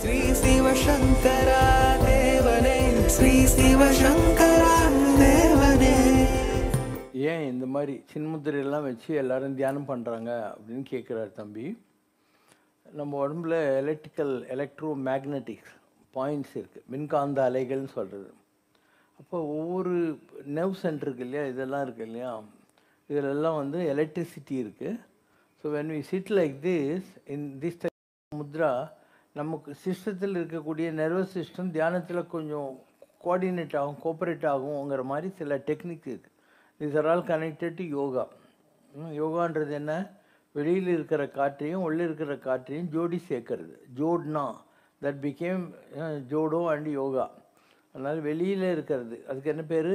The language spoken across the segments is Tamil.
ஸ்ரீ ஸ்ரீ ஏன் இந்த மாதிரி சின்முத்திரையெல்லாம் வச்சு எல்லாரும் தியானம் பண்ணுறாங்க அப்படின்னு கேட்குறாரு தம்பி நம்ம உடம்புல எலக்ட்ரிக்கல் எலக்ட்ரோ மேக்னட்டிக்ஸ் பாயிண்ட்ஸ் இருக்குது மின்காந்த அலைகள்னு சொல்கிறது அப்போ ஒவ்வொரு நெவ் சென்டர் இருக்கு இல்லையா இதெல்லாம் இருக்குது இல்லையா இதிலெல்லாம் வந்து எலக்ட்ரிசிட்டி இருக்குது so when we sit like this in this mudra நமக்கு சிஸ்டத்தில் இருக்கக்கூடிய நர்வஸ் சிஸ்டம் தியானத்தில் கொஞ்சம் கோஆர்டினேட் ஆகும் கோஆப்ரேட் ஆகுங்கிற மாதிரி சில டெக்னிக் இருக்குது is are all connected to yoga யோகான்றது என்ன வெளியில் இருக்கிற காற்றையும் உள்ளே இருக்கிற காற்றையும் ஜோடி சேர்க்கறது ஜோட்னா தட் பிகேம் ஜோடோ அண்ட் யோகா அதனால் வெளியில் இருக்கிறது அதுக்கு என்ன பேர்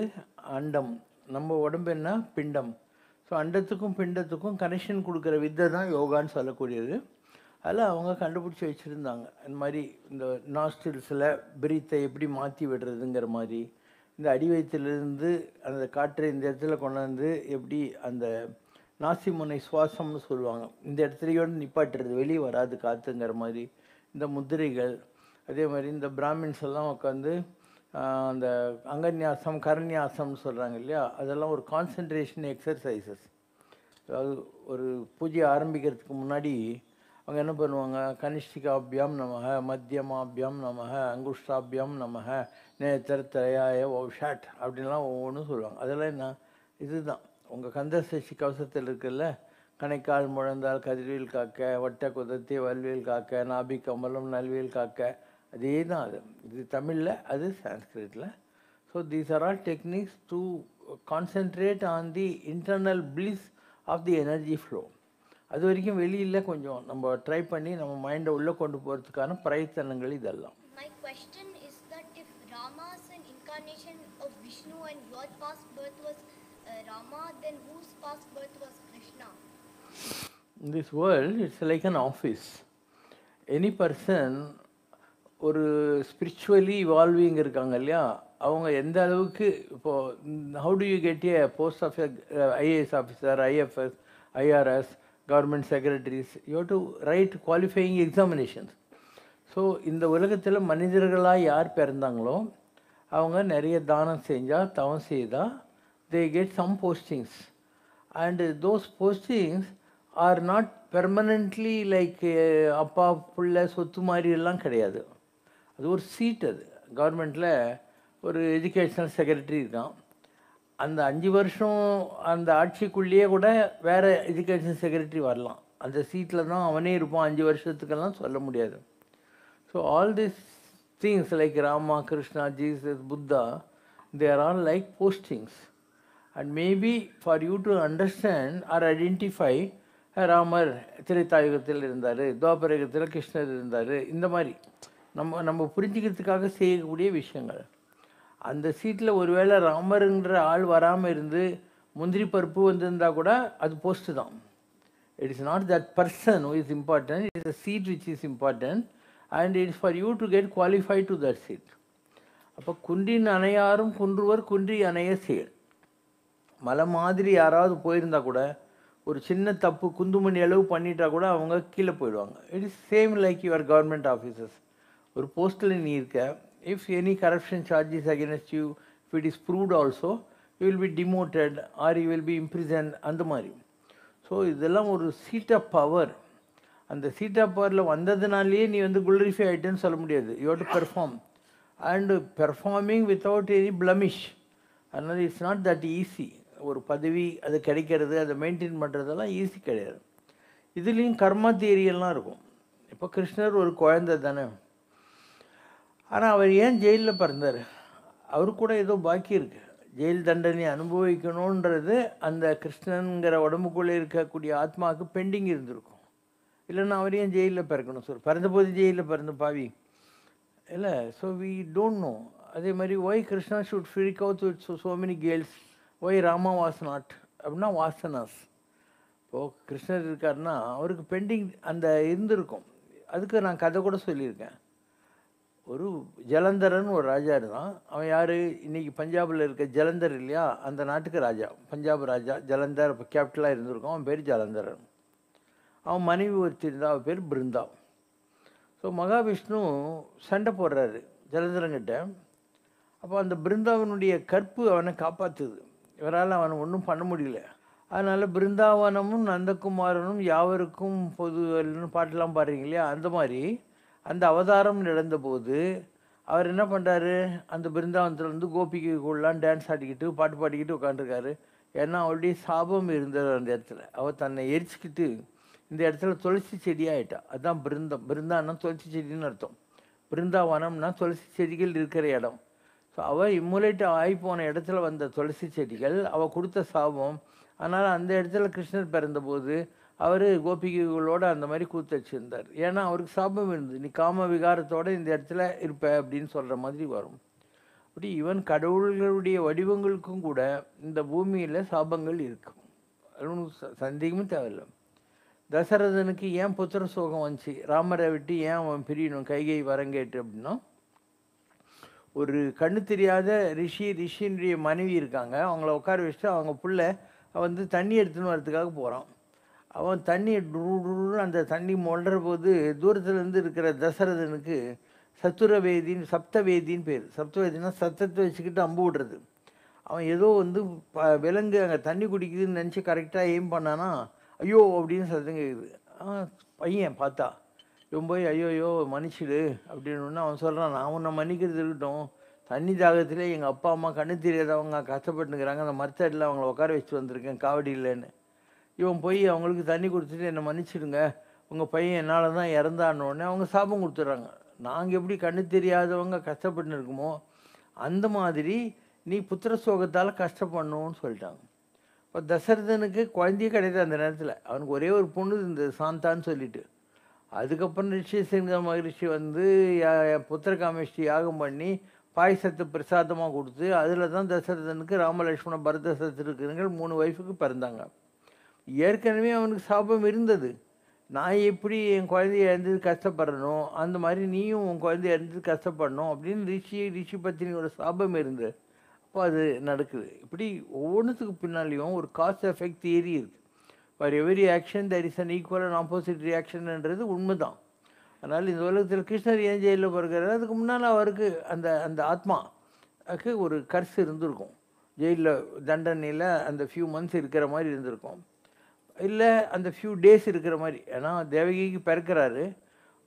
அண்டம் நம்ம உடம்பு என்ன பிண்டம் ஸோ அண்டத்துக்கும் பிண்டத்துக்கும் கனெக்ஷன் கொடுக்குற வித்தை தான் யோகான்னு சொல்லக்கூடியது அதில் அவங்க கண்டுபிடிச்சி வச்சுருந்தாங்க இந்த மாதிரி இந்த நாஸ்டில்ஸில் பிரீத்தை எப்படி மாற்றி விடுறதுங்கிற மாதிரி இந்த அடி அந்த காற்றை இந்த இடத்துல கொண்டாந்து எப்படி அந்த நாசி முனை சுவாசம்னு சொல்லுவாங்க இந்த இடத்துலையோடு நிப்பாட்டுறது வெளியே வராது காற்றுங்கிற மாதிரி இந்த முதிரைகள் அதே மாதிரி இந்த பிராமின்ஸ் எல்லாம் உட்காந்து அந்த அங்கநியாசம் கரண்யாசம்னு சொல்கிறாங்க இல்லையா அதெல்லாம் ஒரு கான்சன்ட்ரேஷன் எக்ஸசைசஸ் அதாவது ஒரு பூஜை ஆரம்பிக்கிறதுக்கு முன்னாடி அவங்க என்ன பண்ணுவாங்க கனிஷ்டிகாபியம் நமக மத்தியமாபியம் நமக அங்குஷ்டாபியம் நமக நேத்தர் திரையாய ஷாட் அப்படின்லாம் ஒவ்வொன்றும் சொல்லுவாங்க அதெல்லாம் என்ன இதுதான் உங்கள் கந்தசஷ்டி கவசத்தில் இருக்குல்ல கணைக்கால் முழந்தால் கதிர்வியல் காக்க வட்ட குதத்தி வல்வியல் காக்க நாபி கமலம் நல்வியல் காக்க அதே தான் அது இது தமிழில் அது சான்ஸ்கிரிட்டில் so these are all techniques to concentrate on the internal bliss of the energy flow அது வரைக்கும் வெளியில் கொஞ்சம் நம்ம ட்ரை பண்ணி நம்ம மைண்டை உள்ளே கொண்டு போகிறதுக்கான பிரயத்தனங்கள் இதெல்லாம் this world it's like an office any person ஒரு ஸ்பிரிச்சுவலி இவால்விங் இருக்காங்க இல்லையா அவங்க எந்த அளவுக்கு இப்போது how do you get a post office IAS officer IFS IRS government secretaries you do write qualifying examinations so இந்த உலகத்தில் மனிதர்களாக யார் பிறந்தாங்களோ அவங்க நிறைய தானம் செஞ்சால் தவம் செய்தால் they get some postings and those postings are not permanently like அப்பா பிள்ளை சொத்து மாதிரி எல்லாம் கிடையாது அது ஒரு சீட் அது கவர்மெண்ட்டில் ஒரு எஜுகேஷ்னல் செக்ரட்டரி இருக்கான் அந்த அஞ்சு வருஷம் அந்த ஆட்சிக்குள்ளேயே கூட வேறு எஜுகேஷன் செக்ரட்டரி வரலாம் அந்த சீட்டில் தான் அவனே இருப்பான் அஞ்சு வருஷத்துக்கெல்லாம் சொல்ல முடியாது so all this things like Rama Krishna Jesus Buddha there are like postings and maybe for you to understand or identify Ramar திரைத்தாயுகத்தில் இருந்தார் துவாபரகத்தில் கிருஷ்ணர் இருந்தார் இந்த மாதிரி நம்ம நம்ம புரிஞ்சுக்கிறதுக்காக செய்யக்கூடிய விஷயங்கள் அந்த சீட்டில் ஒருவேளை ராமருங்கிற ஆள் வராமல் இருந்து முந்திரி பருப்பு வந்திருந்தா கூட அது போஸ்ட்டு தான் it is not that person is important it is a seat which is important and it's for you to get qualify to that seat அப்போ குன்றின் அணையாரும் குன்றுவர் குன்றி அணைய செயல் மலை மாதிரி யாராவது போயிருந்தா கூட ஒரு சின்ன தப்பு குந்துமணி அளவு பண்ணிட்டா கூட அவங்க கீழே போயிடுவாங்க it is same like your government officers ஒரு போஸ்ட்டில் நீ இருக்க if any corruption charges against you, if it is proved also, you will be demoted or you will be imprisoned அந்த மாதிரி ஸோ இதெல்லாம் ஒரு சீட் ஆஃப் பவர் அந்த சீட் ஆஃப் பவரில் வந்ததுனாலேயே நீ வந்து குளரிஃபை ஆகிட்டேன்னு சொல்ல முடியாது you have to perform and performing without any blemish அதனால் இட்ஸ் நாட் தட் ஈஸி ஒரு பதவி அது கிடைக்கிறது அதை மெயின்டைன் பண்ணுறதெல்லாம் ஈஸி கிடையாது இதுலேயும் கர்மா தியரியெல்லாம் இருக்கும் இப்போ கிருஷ்ணர் ஒரு குழந்தை தானே ஆனால் அவர் ஏன் ஜெயிலில் பிறந்தார் அவர் கூட ஏதோ பாக்கி இருக்குது ஜெயில் தண்டனை அனுபவிக்கணுன்றது அந்த கிருஷ்ணனுங்கிற உடம்புக்குள்ளே இருக்கக்கூடிய ஆத்மாவுக்கு பெண்டிங் இருந்திருக்கும் இல்லைன்னா அவர் ஏன் ஜெயிலில் பிறக்கணும் சார் பிறந்தபோது ஜெயிலில் பிறந்த பாவி இல்லை ஸோ வி டோன்ட் நோ அதே மாதிரி why Krishna should freak out with so so many girls why Rama was not அப்படின்னா வாசனாஸ் இப்போது கிருஷ்ணர் இருக்காருன்னா அவருக்கு பெண்டிங் அந்த இருந்திருக்கும் அதுக்கு நான் கதை கூட சொல்லியிருக்கேன் ஒரு ஜலந்தரன் ஒரு ராஜா இருந்தான் அவன் யார் இன்றைக்கி பஞ்சாபில் இருக்க ஜலந்தர் இல்லையா அந்த நாட்டுக்கு ராஜா பஞ்சாப் ராஜா ஜலந்தர் இப்போ கேபிட்டலாக இருந்திருக்கான் அவன் பேர் ஜலந்தரன் அவன் மனைவி ஒருத்தி இருந்தா அவன் பேர் பிருந்தா ஸோ மகாவிஷ்ணு சண்டை போடுறாரு ஜலந்தரங்கிட்ட அப்போ அந்த பிருந்தாவனுடைய கற்பு அவனை காப்பாற்றுது இவரால் அவனை ஒன்றும் பண்ண முடியல அதனால் பிருந்தாவனமும் நந்தகுமாரனும் யாவருக்கும் பொது பாட்டெலாம் பாடுறீங்க இல்லையா அந்த மாதிரி அந்த அவதாரம் நடந்தபோது அவர் என்ன பண்ணுறாரு அந்த பிருந்தாவனத்துலேருந்து கோபிக்கு கூடலாம் டான்ஸ் ஆடிக்கிட்டு பாட்டு பாடிக்கிட்டு உட்காந்துருக்காரு ஏன்னா அவருடைய சாபம் இருந்தது அந்த இடத்துல அவள் தன்னை எரிச்சிக்கிட்டு இந்த இடத்துல துளசி ஆகிட்டா அதுதான் பிருந்தம் பிருந்தானா துளசி செடின்னு அர்த்தம் பிருந்தாவனம்னா துளசி செடிகள் இருக்கிற இடம் ஸோ அவள் இம்முலேட் ஆகி போன இடத்துல வந்த துளசி செடிகள் அவள் கொடுத்த சாபம் அதனால் அந்த இடத்துல கிருஷ்ணர் பிறந்தபோது அவர் கோபிகளோடு அந்த மாதிரி கூத்து வச்சுருந்தார் ஏன்னா அவருக்கு சாபம் இருந்தது நீ காம விகாரத்தோடு இந்த இடத்துல இருப்ப அப்படின்னு சொல்கிற மாதிரி வரும் அப்படி இவன் கடவுள்களுடைய வடிவங்களுக்கும் கூட இந்த பூமியில் சாபங்கள் இருக்கும் அதுவும் சந்தேகமும் தேவையில்லை தசரதனுக்கு ஏன் புத்திர சோகம் வந்துச்சு ராமரை விட்டு ஏன் அவன் பிரியணும் கைகை வரங்கேட்டு அப்படின்னா ஒரு கண்ணு தெரியாத ரிஷி ரிஷியினுடைய மனைவி இருக்காங்க அவங்கள உட்கார வச்சுட்டு அவங்க பிள்ளை வந்து தண்ணி எடுத்துன்னு வரதுக்காக போகிறான் அவன் தண்ணி அந்த தண்ணி மொழ்கிற போது தூரத்துலேருந்து இருக்கிற தசரதனுக்கு சத்துரவேதின்னு சப்தவேதின்னு பேர் சப்தவேதின்னா சத்தத்தை வச்சுக்கிட்டு அம்பு விடுறது அவன் ஏதோ வந்து ப விலங்கு அங்கே தண்ணி குடிக்குதுன்னு நினச்சி கரெக்டாக ஏம் பண்ணானா ஐயோ அப்படின்னு சத்தம் கேட்குது ஆ பையன் பார்த்தா ரொம்ப ஐயோயோ மன்னிச்சிடு அப்படின்னு அவன் சொல்கிறான் நான் உன்னை மன்னிக்கிறது இருக்கட்டும் தண்ணி தாகத்திலே எங்கள் அப்பா அம்மா கண்ணு தெரியாதவங்க கஷ்டப்பட்டுக்கிறாங்க அந்த மரத்தடியில் அவங்கள உட்கார வச்சு வந்திருக்கேன் காவடி இல்லைன்னு இவன் போய் அவங்களுக்கு தண்ணி கொடுத்துட்டு என்னை மன்னிச்சிடுங்க உங்கள் பையன் என்னால் தான் இறந்தானோடனே அவங்க சாபம் கொடுத்துட்றாங்க நாங்கள் எப்படி கண்ணு தெரியாதவங்க கஷ்டப்பட்டு இருக்குமோ அந்த மாதிரி நீ புத்திர சோகத்தால் கஷ்டப்படணும்னு சொல்லிட்டாங்க இப்போ தசரதனுக்கு குழந்தையே கிடையாது அந்த நேரத்தில் அவனுக்கு ஒரே ஒரு பொண்ணு இருந்தது சாந்தான்னு சொல்லிட்டு அதுக்கப்புறம் ரிஷி சிங்க மகிழ்ச்சி வந்து புத்திர காமேஷ்டி யாகம் பண்ணி பாயசத்தை பிரசாதமாக கொடுத்து அதில் தான் தசரதனுக்கு ராமலட்சுமண பரத மூணு வயசுக்கு பிறந்தாங்க ஏற்கனவே அவனுக்கு சாபம் இருந்தது நான் எப்படி என் குழந்தைய இறந்தது கஷ்டப்படணும் அந்த மாதிரி நீயும் உன் குழந்தைய இறந்துட்டு கஷ்டப்படணும் அப்படின்னு ரிஷி ரிஷி பத்தினியோட சாபம் இருந்தது அப்போ அது நடக்குது இப்படி ஒவ்வொன்றுத்துக்கு பின்னாலேயும் ஒரு காஸ்ட் எஃபெக்ட் தேரி இருக்குது for every action there is an equal and opposite ரியாக்ஷன்ன்றது உண்மை தான் அதனால் இந்த உலகத்தில் கிருஷ்ணர் ஏன் ஜெயிலில் பிறகுறாரு அதுக்கு முன்னால் அவருக்கு அந்த அந்த ஆத்மாக்கு ஒரு கர்ஸ் இருந்திருக்கும் ஜெயிலில் தண்டனையில் அந்த ஃபியூ மந்த்ஸ் இருக்கிற மாதிரி இருந்திருக்கும் இல்லை அந்த ஃபியூ டேஸ் இருக்கிற மாதிரி ஏன்னா தேவகிக்கு பிறக்கிறாரு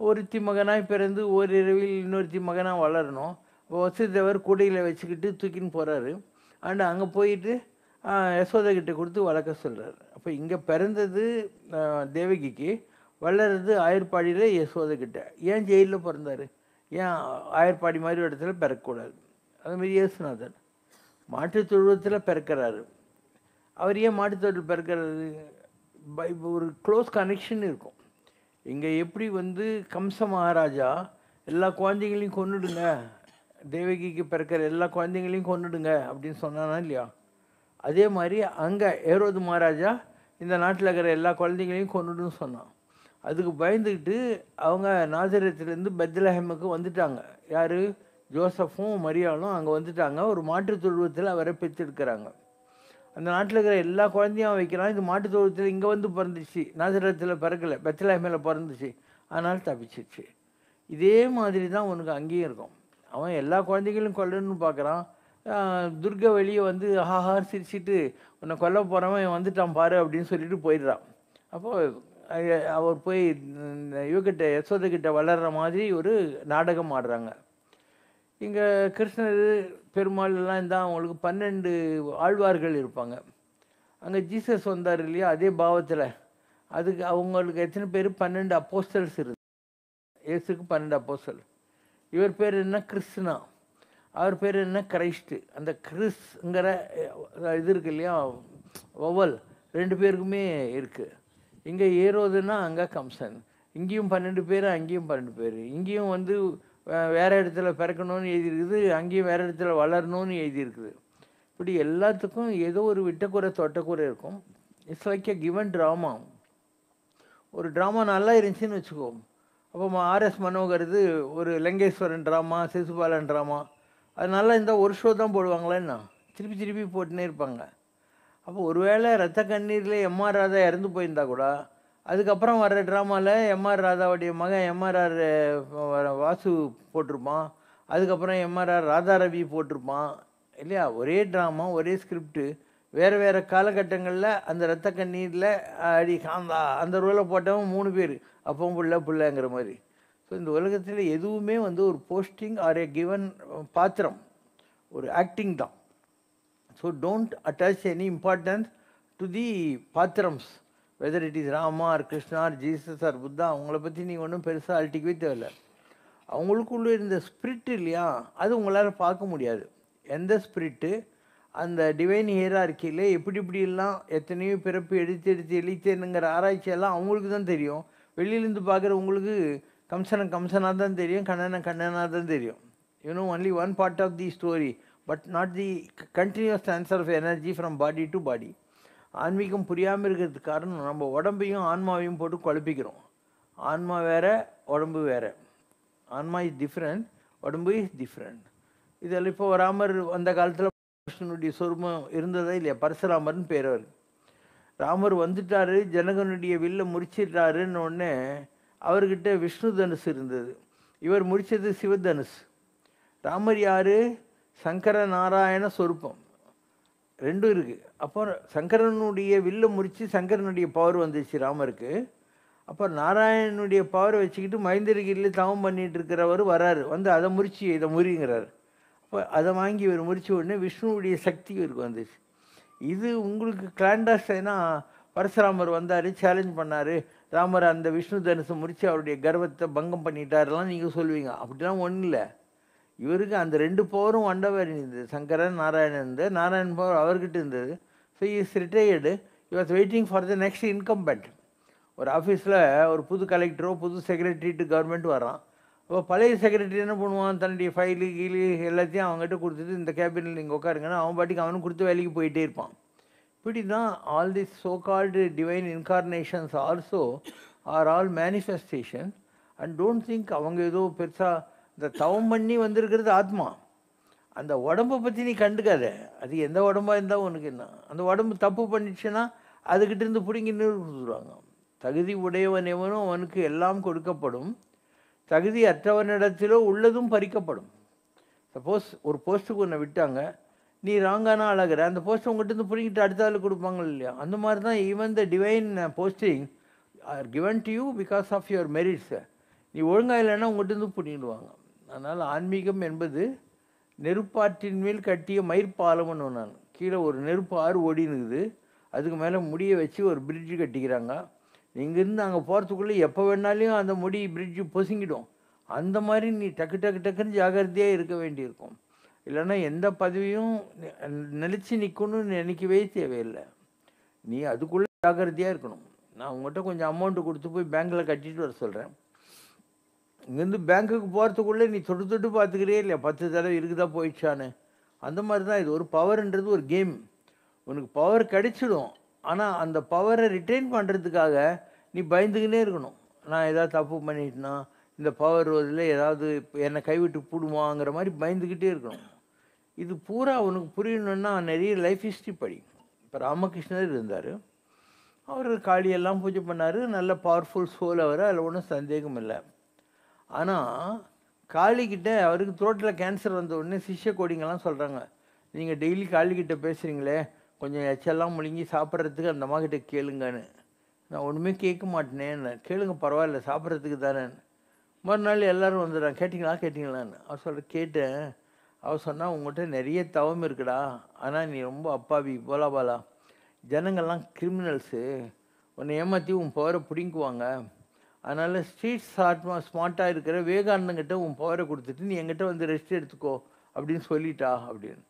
ஒருத்தி மகனாக பிறந்து ஒரு இரவில் இன்னொருத்தி மகனாக வளரணும் இப்போ வசுதேவர் கூடையில் வச்சுக்கிட்டு தூக்கின்னு போகிறாரு அண்டு அங்கே போயிட்டு கிட்டே கொடுத்து வளர்க்க சொல்கிறார் அப்போ இங்கே பிறந்தது தேவகிக்கு வளர்றது ஆயர்பாடியில் கிட்டே ஏன் ஜெயிலில் பிறந்தார் ஏன் ஆயர்பாடி மாதிரி ஒரு இடத்துல பிறக்கக்கூடாது அதுமாரி யேசுநாதன் மாட்டுத் தொழுவத்தில் பிறக்கிறாரு அவர் ஏன் மாட்டுத் பிறக்கிறது பை ஒரு க்ளோஸ் கனெக்ஷன் இருக்கும் இங்கே எப்படி வந்து கம்ச மகாராஜா எல்லா குழந்தைங்களையும் கொண்டுடுங்க தேவகிக்கு பிறக்கிற எல்லா குழந்தைங்களையும் கொண்டுடுங்க அப்படின்னு சொன்னா இல்லையா அதே மாதிரி அங்கே ஏரோது மகாராஜா இந்த நாட்டில் இருக்கிற எல்லா குழந்தைங்களையும் கொண்டுடுன்னு சொன்னான் அதுக்கு பயந்துக்கிட்டு அவங்க நாசரத்துலேருந்து பெத்லஹேமுக்கு வந்துட்டாங்க யார் ஜோசஃபும் மரியாலும் அங்கே வந்துட்டாங்க ஒரு மாற்றுத் துருவத்தில் அவரை பெற்றெடுக்கிறாங்க அந்த நாட்டில் இருக்கிற எல்லா குழந்தையும் அவன் வைக்கிறான் இது மாட்டு தோட்டத்தில் இங்கே வந்து பிறந்துச்சு நாசிரத்தில் பிறக்கலை பெத்தலாமையில் பிறந்துச்சு அதனால் தப்பிச்சிருச்சு இதே மாதிரி தான் உனக்கு அங்கேயும் இருக்கும் அவன் எல்லா குழந்தைகளும் கொல்லணும்னு பார்க்குறான் துர்க வெளியே வந்து ஹாஹா சிரிச்சிட்டு உன்னை கொல்ல போகிறவன் வந்துட்டான் பாரு அப்படின்னு சொல்லிட்டு போயிடுறான் அப்போது அவர் போய் யசோதை கிட்ட வளர்கிற மாதிரி ஒரு நாடகம் ஆடுறாங்க இங்கே கிருஷ்ணர் பெருமாள்லாம் இருந்தால் அவங்களுக்கு பன்னெண்டு ஆழ்வார்கள் இருப்பாங்க அங்கே ஜீசஸ் வந்தார் இல்லையா அதே பாவத்தில் அதுக்கு அவங்களுக்கு எத்தனை பேர் பன்னெண்டு அப்போஸ்டல்ஸ் இருந்து இயேசுக்கு பன்னெண்டு அப்போஸ்டல் இவர் பேர் என்ன கிறிஸ்துனா அவர் பேர் என்ன கிரைஸ்டு அந்த கிறிஸ்ங்கிற இது இருக்கு இல்லையா ஒவ்வொல் ரெண்டு பேருக்குமே இருக்குது இங்கே ஏறோதுன்னா அங்கே கம்சன் இங்கேயும் பன்னெண்டு பேர் அங்கேயும் பன்னெண்டு பேர் இங்கேயும் வந்து வேறு இடத்துல பிறக்கணும்னு எழுதியிருக்குது அங்கேயும் வேறு இடத்துல வளரணும்னு எழுதியிருக்குது இப்படி எல்லாத்துக்கும் ஏதோ ஒரு விட்டக்குறை தொட்டக்குறை இருக்கும் it's like a given drama ஒரு ட்ராமா நல்லா இருந்துச்சுன்னு வச்சுக்கோ அப்போ ஆர்எஸ் மனோகர்து ஒரு லங்கேஸ்வரன் ட்ராமா சிசுபாலன் ட்ராமா அது நல்லா இருந்தால் ஒரு ஷோ தான் போடுவாங்களேன்னா திருப்பி திருப்பி போட்டுனே இருப்பாங்க அப்போ ஒருவேளை ரத்த கண்ணீரில் எம்ஆர் ராதா இறந்து போயிருந்தா கூட அதுக்கப்புறம் வர்ற ட்ராமாவில் எம்ஆர் ராதாவுடைய மகன் எம்ஆர்ஆர் வாசு போட்டிருப்பான் அதுக்கப்புறம் எம்ஆர்ஆர் ராதா ரவி போட்டிருப்பான் இல்லையா ஒரே ட்ராமா ஒரே ஸ்கிரிப்டு வேறு வேறு காலகட்டங்களில் அந்த ரத்த கண்ணீரில் அடி காந்தா அந்த ரோலில் போட்டவன் மூணு பேர் அப்பவும் புள்ள புள்ளங்கிற மாதிரி ஸோ இந்த உலகத்தில் எதுவுமே வந்து ஒரு போஸ்டிங் ஆர் ஏ கிவன் பாத்திரம் ஒரு ஆக்டிங் தான் so don't attach any importance to the பாத்திரம்ஸ் whether it is Rama or Krishna or Jesus or Buddha அவங்கள பற்றி நீங்கள் ஒன்றும் பெருசாக அழட்டிக்கவே தேவையில்ல அவங்களுக்குள்ளே இருந்த ஸ்பிரிட் இல்லையா அது உங்களால் பார்க்க முடியாது எந்த ஸ்பிரிட்டு அந்த டிவைன் ஹியரார்க்கியில் எப்படி இப்படிலாம் எத்தனையோ பிறப்பு எடுத்து எடுத்து எழுத்தேனுங்கிற ஆராய்ச்சியெல்லாம் அவங்களுக்கு தான் தெரியும் வெளியிலேருந்து பார்க்குற உங்களுக்கு கம்சனை கம்சனாக தான் தெரியும் கண்ணனை கண்ணனாக தான் தெரியும் you know only one part of the story but not the continuous transfer of energy from body to body ஆன்மீகம் புரியாமல் இருக்கிறதுக்கு காரணம் நம்ம உடம்பையும் ஆன்மாவையும் போட்டு குழப்பிக்கிறோம் ஆன்மா வேறு உடம்பு வேறு ஆன்மா இஸ் டிஃப்ரெண்ட் உடம்பு இஸ் டிஃப்ரெண்ட் இதெல்லாம் இப்போ ராமர் அந்த காலத்தில் கிருஷ்ணனுடைய சொருமம் இருந்ததா இல்லையா பரசுராமர்னு பேர் அவர் ராமர் வந்துட்டார் ஜனகனுடைய வில்ல முறிச்சிட்டாருன்னு ஒன்று அவர்கிட்ட விஷ்ணு தனுசு இருந்தது இவர் முடித்தது சிவதனுஸ் ராமர் யார் சங்கர நாராயண சொருப்பம் ரெண்டும் இருக்குது அப்போ சங்கரனுடைய வில்லை முறித்து சங்கரனுடைய பவர் வந்துச்சு ராமருக்கு அப்போ நாராயணனுடைய பவரை வச்சுக்கிட்டு மைந்தரிகிரியில் தவம் பண்ணிகிட்டு இருக்கிறவர் வராரு வந்து அதை முறித்து இதை முறிங்கிறார் அப்போ அதை வாங்கி இவர் முறித்த உடனே விஷ்ணுவுடைய சக்தி இவருக்கு வந்துச்சு இது உங்களுக்கு கிளாண்டாஸ்டைனா பரசுராமர் வந்தார் சேலஞ்ச் பண்ணார் ராமர் அந்த விஷ்ணு தனுசை முறித்து அவருடைய கர்வத்தை பங்கம் பண்ணிட்டாரெலாம் நீங்கள் சொல்லுவீங்க அப்படிலாம் ஒன்றும் இல்லை இவருக்கு அந்த ரெண்டு பவரும் வண்டவர் இருந்தது சங்கரன் நாராயணன் இருந்தது நாராயண் பவர் அவர்கிட்ட இருந்தது so is retired he was waiting for the next incumbent ஒரு ஆஃபீஸில் ஒரு புது கலெக்டரோ புது செக்ரட்டரி டு கவர்மெண்ட் வரான் அப்போ பழைய செக்ரட்டரி என்ன பண்ணுவான் தன்னுடைய ஃபைலு கீழு எல்லாத்தையும் அவங்ககிட்ட கொடுத்துட்டு இந்த கேபினில் நீங்கள் உட்காருங்கன்னா அவன் பாட்டிக்கு அவனும் கொடுத்து வேலைக்கு போயிட்டே இருப்பான் இப்படி தான் all the so called divine incarnations also are all manifestation and don't think அவங்க ஏதோ பெருசாக இந்த தவம் பண்ணி வந்திருக்கிறது ஆத்மா அந்த உடம்பை பற்றி நீ கண்டுக்காத அது எந்த உடம்பாக இருந்தால் உனக்கு என்ன அந்த உடம்பு தப்பு பண்ணிடுச்சுன்னா அதுக்கிட்டேருந்து பிடிங்கி கொடுத்துருவாங்க தகுதி உடையவன் எவனும் அவனுக்கு எல்லாம் கொடுக்கப்படும் தகுதி அற்றவனிடத்திலோ உள்ளதும் பறிக்கப்படும் சப்போஸ் ஒரு போஸ்ட்டுக்கு உன்னை விட்டாங்க நீ ராங்கானா அழகிற அந்த போஸ்ட் உங்கள்கிட்ட இருந்து பிடிங்கிட்டு அடுத்த ஆள் கொடுப்பாங்க இல்லையா அந்த மாதிரி தான் even the divine posting are given to you because of your merits நீ ஒழுங்காக இல்லைன்னா உங்கள்கிட்ட பிடிங்கிடுவாங்க அதனால் ஆன்மீகம் என்பது நெருப்பாற்றின் மேல் கட்டிய மயிர்பாலம்னு நான் கீழே ஒரு நெருப்பு ஆறு ஓடினுக்குது அதுக்கு மேலே முடியை வச்சு ஒரு பிரிட்ஜு கட்டிக்கிறாங்க இங்கேருந்து அங்கே போகிறதுக்குள்ளே எப்போ வேணாலையும் அந்த முடி பிரிட்ஜு பொசுங்கிடும் அந்த மாதிரி நீ டக்கு டக்கு டக்குன்னு ஜாகிரதையாக இருக்க வேண்டியிருக்கும் இல்லைன்னா எந்த பதவியும் நினச்சி நிற்கணும்னு நினைக்கவே தேவையில்லை நீ அதுக்குள்ளே ஜாகிரதையாக இருக்கணும் நான் உங்கள்கிட்ட கொஞ்சம் அமௌண்ட்டு கொடுத்து போய் பேங்க்கில் கட்டிட்டு வர சொல்கிறேன் இங்கேருந்து பேங்க்குக்கு போகிறதுக்குள்ளே நீ தொட்டு தொட்டு பார்த்துக்கிறே இல்லையா பத்து தடவை இருக்குதா போயிடுச்சானு அந்த மாதிரி தான் இது ஒரு பவர்ன்றது ஒரு கேம் உனக்கு பவர் கிடைச்சிடும் ஆனால் அந்த பவரை ரிட்டைன் பண்ணுறதுக்காக நீ பயந்துக்கினே இருக்கணும் நான் ஏதாவது தப்பு பண்ணிட்டுனா இந்த பவர் இதில் ஏதாவது என்னை கைவிட்டு போடுமாங்கிற மாதிரி பயந்துக்கிட்டே இருக்கணும் இது பூரா உனக்கு புரியணுன்னா நிறைய லைஃப் ஹிஸ்ட்ரி படி இப்போ ராமகிருஷ்ணர் இருந்தார் அவர் காளியெல்லாம் பூஜை பண்ணார் நல்ல பவர்ஃபுல் சோல் அவர் அதில் ஒன்றும் சந்தேகம் இல்லை ஆனால் காளிக்கிட்ட அவருக்கு த்ரோட்டில் கேன்சர் வந்த உடனே சிஷ்ய கோடிங்கெல்லாம் சொல்கிறாங்க நீங்கள் டெய்லி காளிக்கிட்ட பேசுகிறீங்களே கொஞ்சம் எச்செல்லாம் முழுங்கி சாப்பிட்றதுக்கு அந்த அம்மாக்கிட்ட கேளுங்கன்னு நான் ஒன்றுமே கேட்க மாட்டேனேன்னு கேளுங்க பரவாயில்ல சாப்பிட்றதுக்கு தானே மறுநாள் எல்லோரும் வந்துடுறான் கேட்டிங்களா கேட்டிங்களான்னு அவர் சொல்கிற கேட்டேன் அவர் சொன்னால் உங்கள்கிட்ட நிறைய தவம் இருக்குடா ஆனால் நீ ரொம்ப அப்பாவி போலா போலா ஜனங்கள்லாம் கிரிமினல்ஸு உன்னை ஏமாற்றி உன் பவரை பிடிங்குவாங்க அதனால் ஸ்ட்ரீட் ஸ்மார்ட்மா ஸ்மார்ட்டாக இருக்கிற விவேகானந்தங்கிட்ட உன் பவரை கொடுத்துட்டு நீ எங்கிட்ட வந்து ரெஸ்ட் எடுத்துக்கோ அப்படின்னு சொல்லிட்டா அப்படின்னு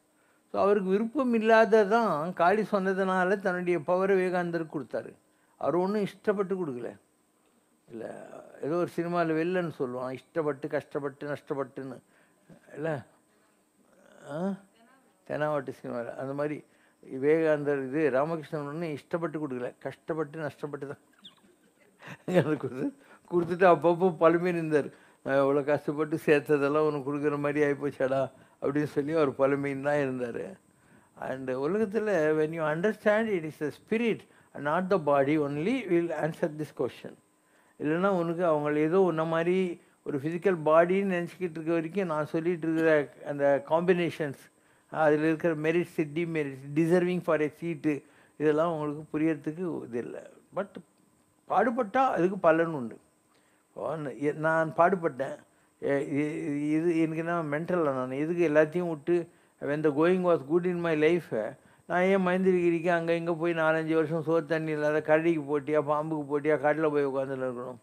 ஸோ அவருக்கு விருப்பம் இல்லாததான் காளி சொன்னதுனால தன்னுடைய பவரை விவேகானந்தருக்கு கொடுத்தாரு அவர் ஒன்றும் இஷ்டப்பட்டு கொடுக்கல இல்லை ஏதோ ஒரு சினிமாவில் வெளிலன்னு சொல்லுவான் இஷ்டப்பட்டு கஷ்டப்பட்டு நஷ்டப்பட்டுன்னு இல்லை தெனாவட்டு சினிமாவில் அந்த மாதிரி விவேகானந்தர் இது ராமகிருஷ்ணன் ஒன்று இஷ்டப்பட்டு கொடுக்கல கஷ்டப்பட்டு நஷ்டப்பட்டு தான் கொடுத்து கொடுத்துட்டு அப்பப்போ பழமையாக இருந்தார் நான் எவ்வளோ கஷ்டப்பட்டு சேர்த்ததெல்லாம் உனக்கு கொடுக்குற மாதிரி ஆகிப்போச்சாடா அப்படின்னு சொல்லி அவர் பழமையின் தான் இருந்தார் அண்டு உலகத்தில் when you understand it is a spirit not the body only will answer this question இல்லைன்னா உனக்கு அவங்க ஏதோ உன்ன மாதிரி ஒரு ஃபிசிக்கல் பாடின்னு நினச்சிக்கிட்டு இருக்க வரைக்கும் நான் சொல்லிகிட்டு இருக்கிற அந்த காம்பினேஷன்ஸ் அதில் இருக்கிற merits demerits deserving for a seat இதெல்லாம் உங்களுக்கு புரியறதுக்கு இது இல்லை பட் பாடுபட்டால் அதுக்கு பலன் உண்டு நான் பாடுபட்டேன் இது எனக்கு என்ன மென்டலில் நான் எதுக்கு எல்லாத்தையும் விட்டு when the going was good in my லைஃபை நான் ஏன் மயந்திருக்கிறீங்க அங்கே இங்கே போய் நாலஞ்சு வருஷம் சோறு தண்ணி இல்லாத கழுடிக்கு போட்டியா பாம்புக்கு போட்டியா காட்டில் போய் உட்காந்துல இருக்கணும்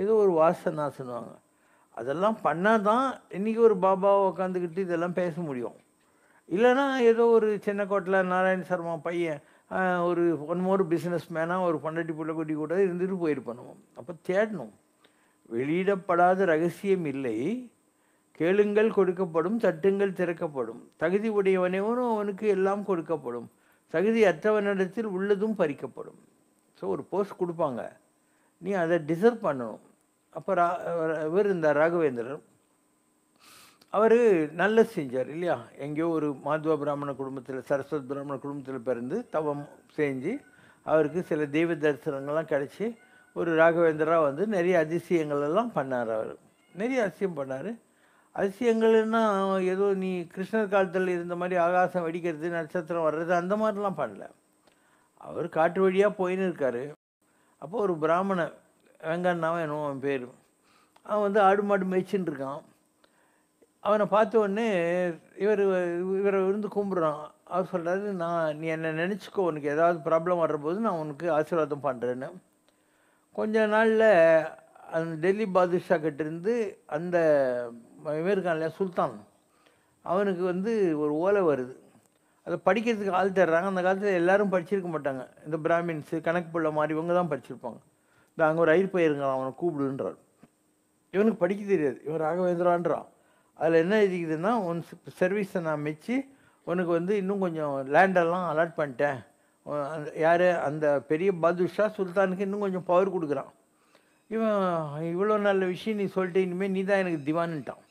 ஏதோ ஒரு வாசனை சொல்லுவாங்க அதெல்லாம் பண்ணால் தான் இன்றைக்கி ஒரு பாபாவை உட்காந்துக்கிட்டு இதெல்லாம் பேச முடியும் இல்லைனா ஏதோ ஒரு சின்ன கோட்டில் நாராயண சர்மா பையன் ஒரு ஒன் பிஸ்னஸ் மேனாக ஒரு பண்டட்டி பிள்ளை குட்டி கூட இருந்துட்டு போயிட்டு பண்ணுவோம் அப்போ தேடணும் வெளியிடப்படாத ரகசியம் இல்லை கேளுங்கள் கொடுக்கப்படும் தட்டுங்கள் திறக்கப்படும் தகுதி உடையவனவனும் அவனுக்கு எல்லாம் கொடுக்கப்படும் தகுதி அற்றவனிடத்தில் உள்ளதும் பறிக்கப்படும் ஸோ ஒரு போஸ்ட் கொடுப்பாங்க நீ அதை டிசர்வ் பண்ணணும் அப்போ ரா இவர் இந்த ராகவேந்திரன் அவர் நல்ல செஞ்சார் இல்லையா எங்கேயோ ஒரு மாதுவ பிராமண குடும்பத்தில் சரஸ்வத் பிராமண குடும்பத்தில் பிறந்து தவம் செஞ்சு அவருக்கு சில தெய்வ தரிசனங்கள்லாம் கிடச்சி ஒரு ராகவேந்திரா வந்து நிறைய அதிசயங்கள் எல்லாம் பண்ணார் அவர் நிறைய அதிசயம் பண்ணார் அதிசயங்கள்னா ஏதோ நீ கிருஷ்ணர் காலத்தில் இருந்த மாதிரி ஆகாசம் வெடிக்கிறது நட்சத்திரம் வர்றது அந்த மாதிரிலாம் பண்ணல அவர் காட்டு வழியாக போயின்னு இருக்கார் அப்போ ஒரு பிராமண வெங்கண்ணாவும் என்னவோ அவன் பேர் அவன் வந்து ஆடு மாடு மேய்ச்சின்னு இருக்கான் அவனை பார்த்த உடனே இவர் இவரை இருந்து கும்பிட்றான் அவர் சொல்கிறாரு நான் நீ என்னை நினச்சிக்கோ உனக்கு ஏதாவது ப்ராப்ளம் வர்றபோது நான் உனக்கு ஆசீர்வாதம் பண்ணுறேன்னு கொஞ்ச நாளில் அந்த டெல்லி பாதுஷா கிட்டேருந்து அந்த இருக்கான்ல சுல்தான் அவனுக்கு வந்து ஒரு ஓலை வருது அதை படிக்கிறதுக்கு ஆள் தர்றாங்க அந்த காலத்தில் எல்லாரும் படிச்சிருக்க மாட்டாங்க இந்த பிராமின்ஸு கணக்கு பிள்ளை மாதிரி இவங்க தான் படிச்சிருப்பாங்க இந்த அங்கே ஒரு ஐயர் போயிருங்க அவனை கூப்பிடுன்றார் இவனுக்கு படிக்க தெரியாது இவன் ராகவேந்திரான்றான் அதில் என்ன எழுதிக்குதுன்னா உன் சர்வீஸை நான் மெச்சு உனக்கு வந்து இன்னும் கொஞ்சம் லேண்டெல்லாம் அலாட் பண்ணிட்டேன் யார் அந்த பெரிய பாதுஷா சுல்தானுக்கு இன்னும் கொஞ்சம் பவர் கொடுக்குறான் இவன் இவ்வளோ நல்ல விஷயம் நீ சொல்லிட்டு இனிமேல் நீ தான் எனக்கு திவான்ட்டான்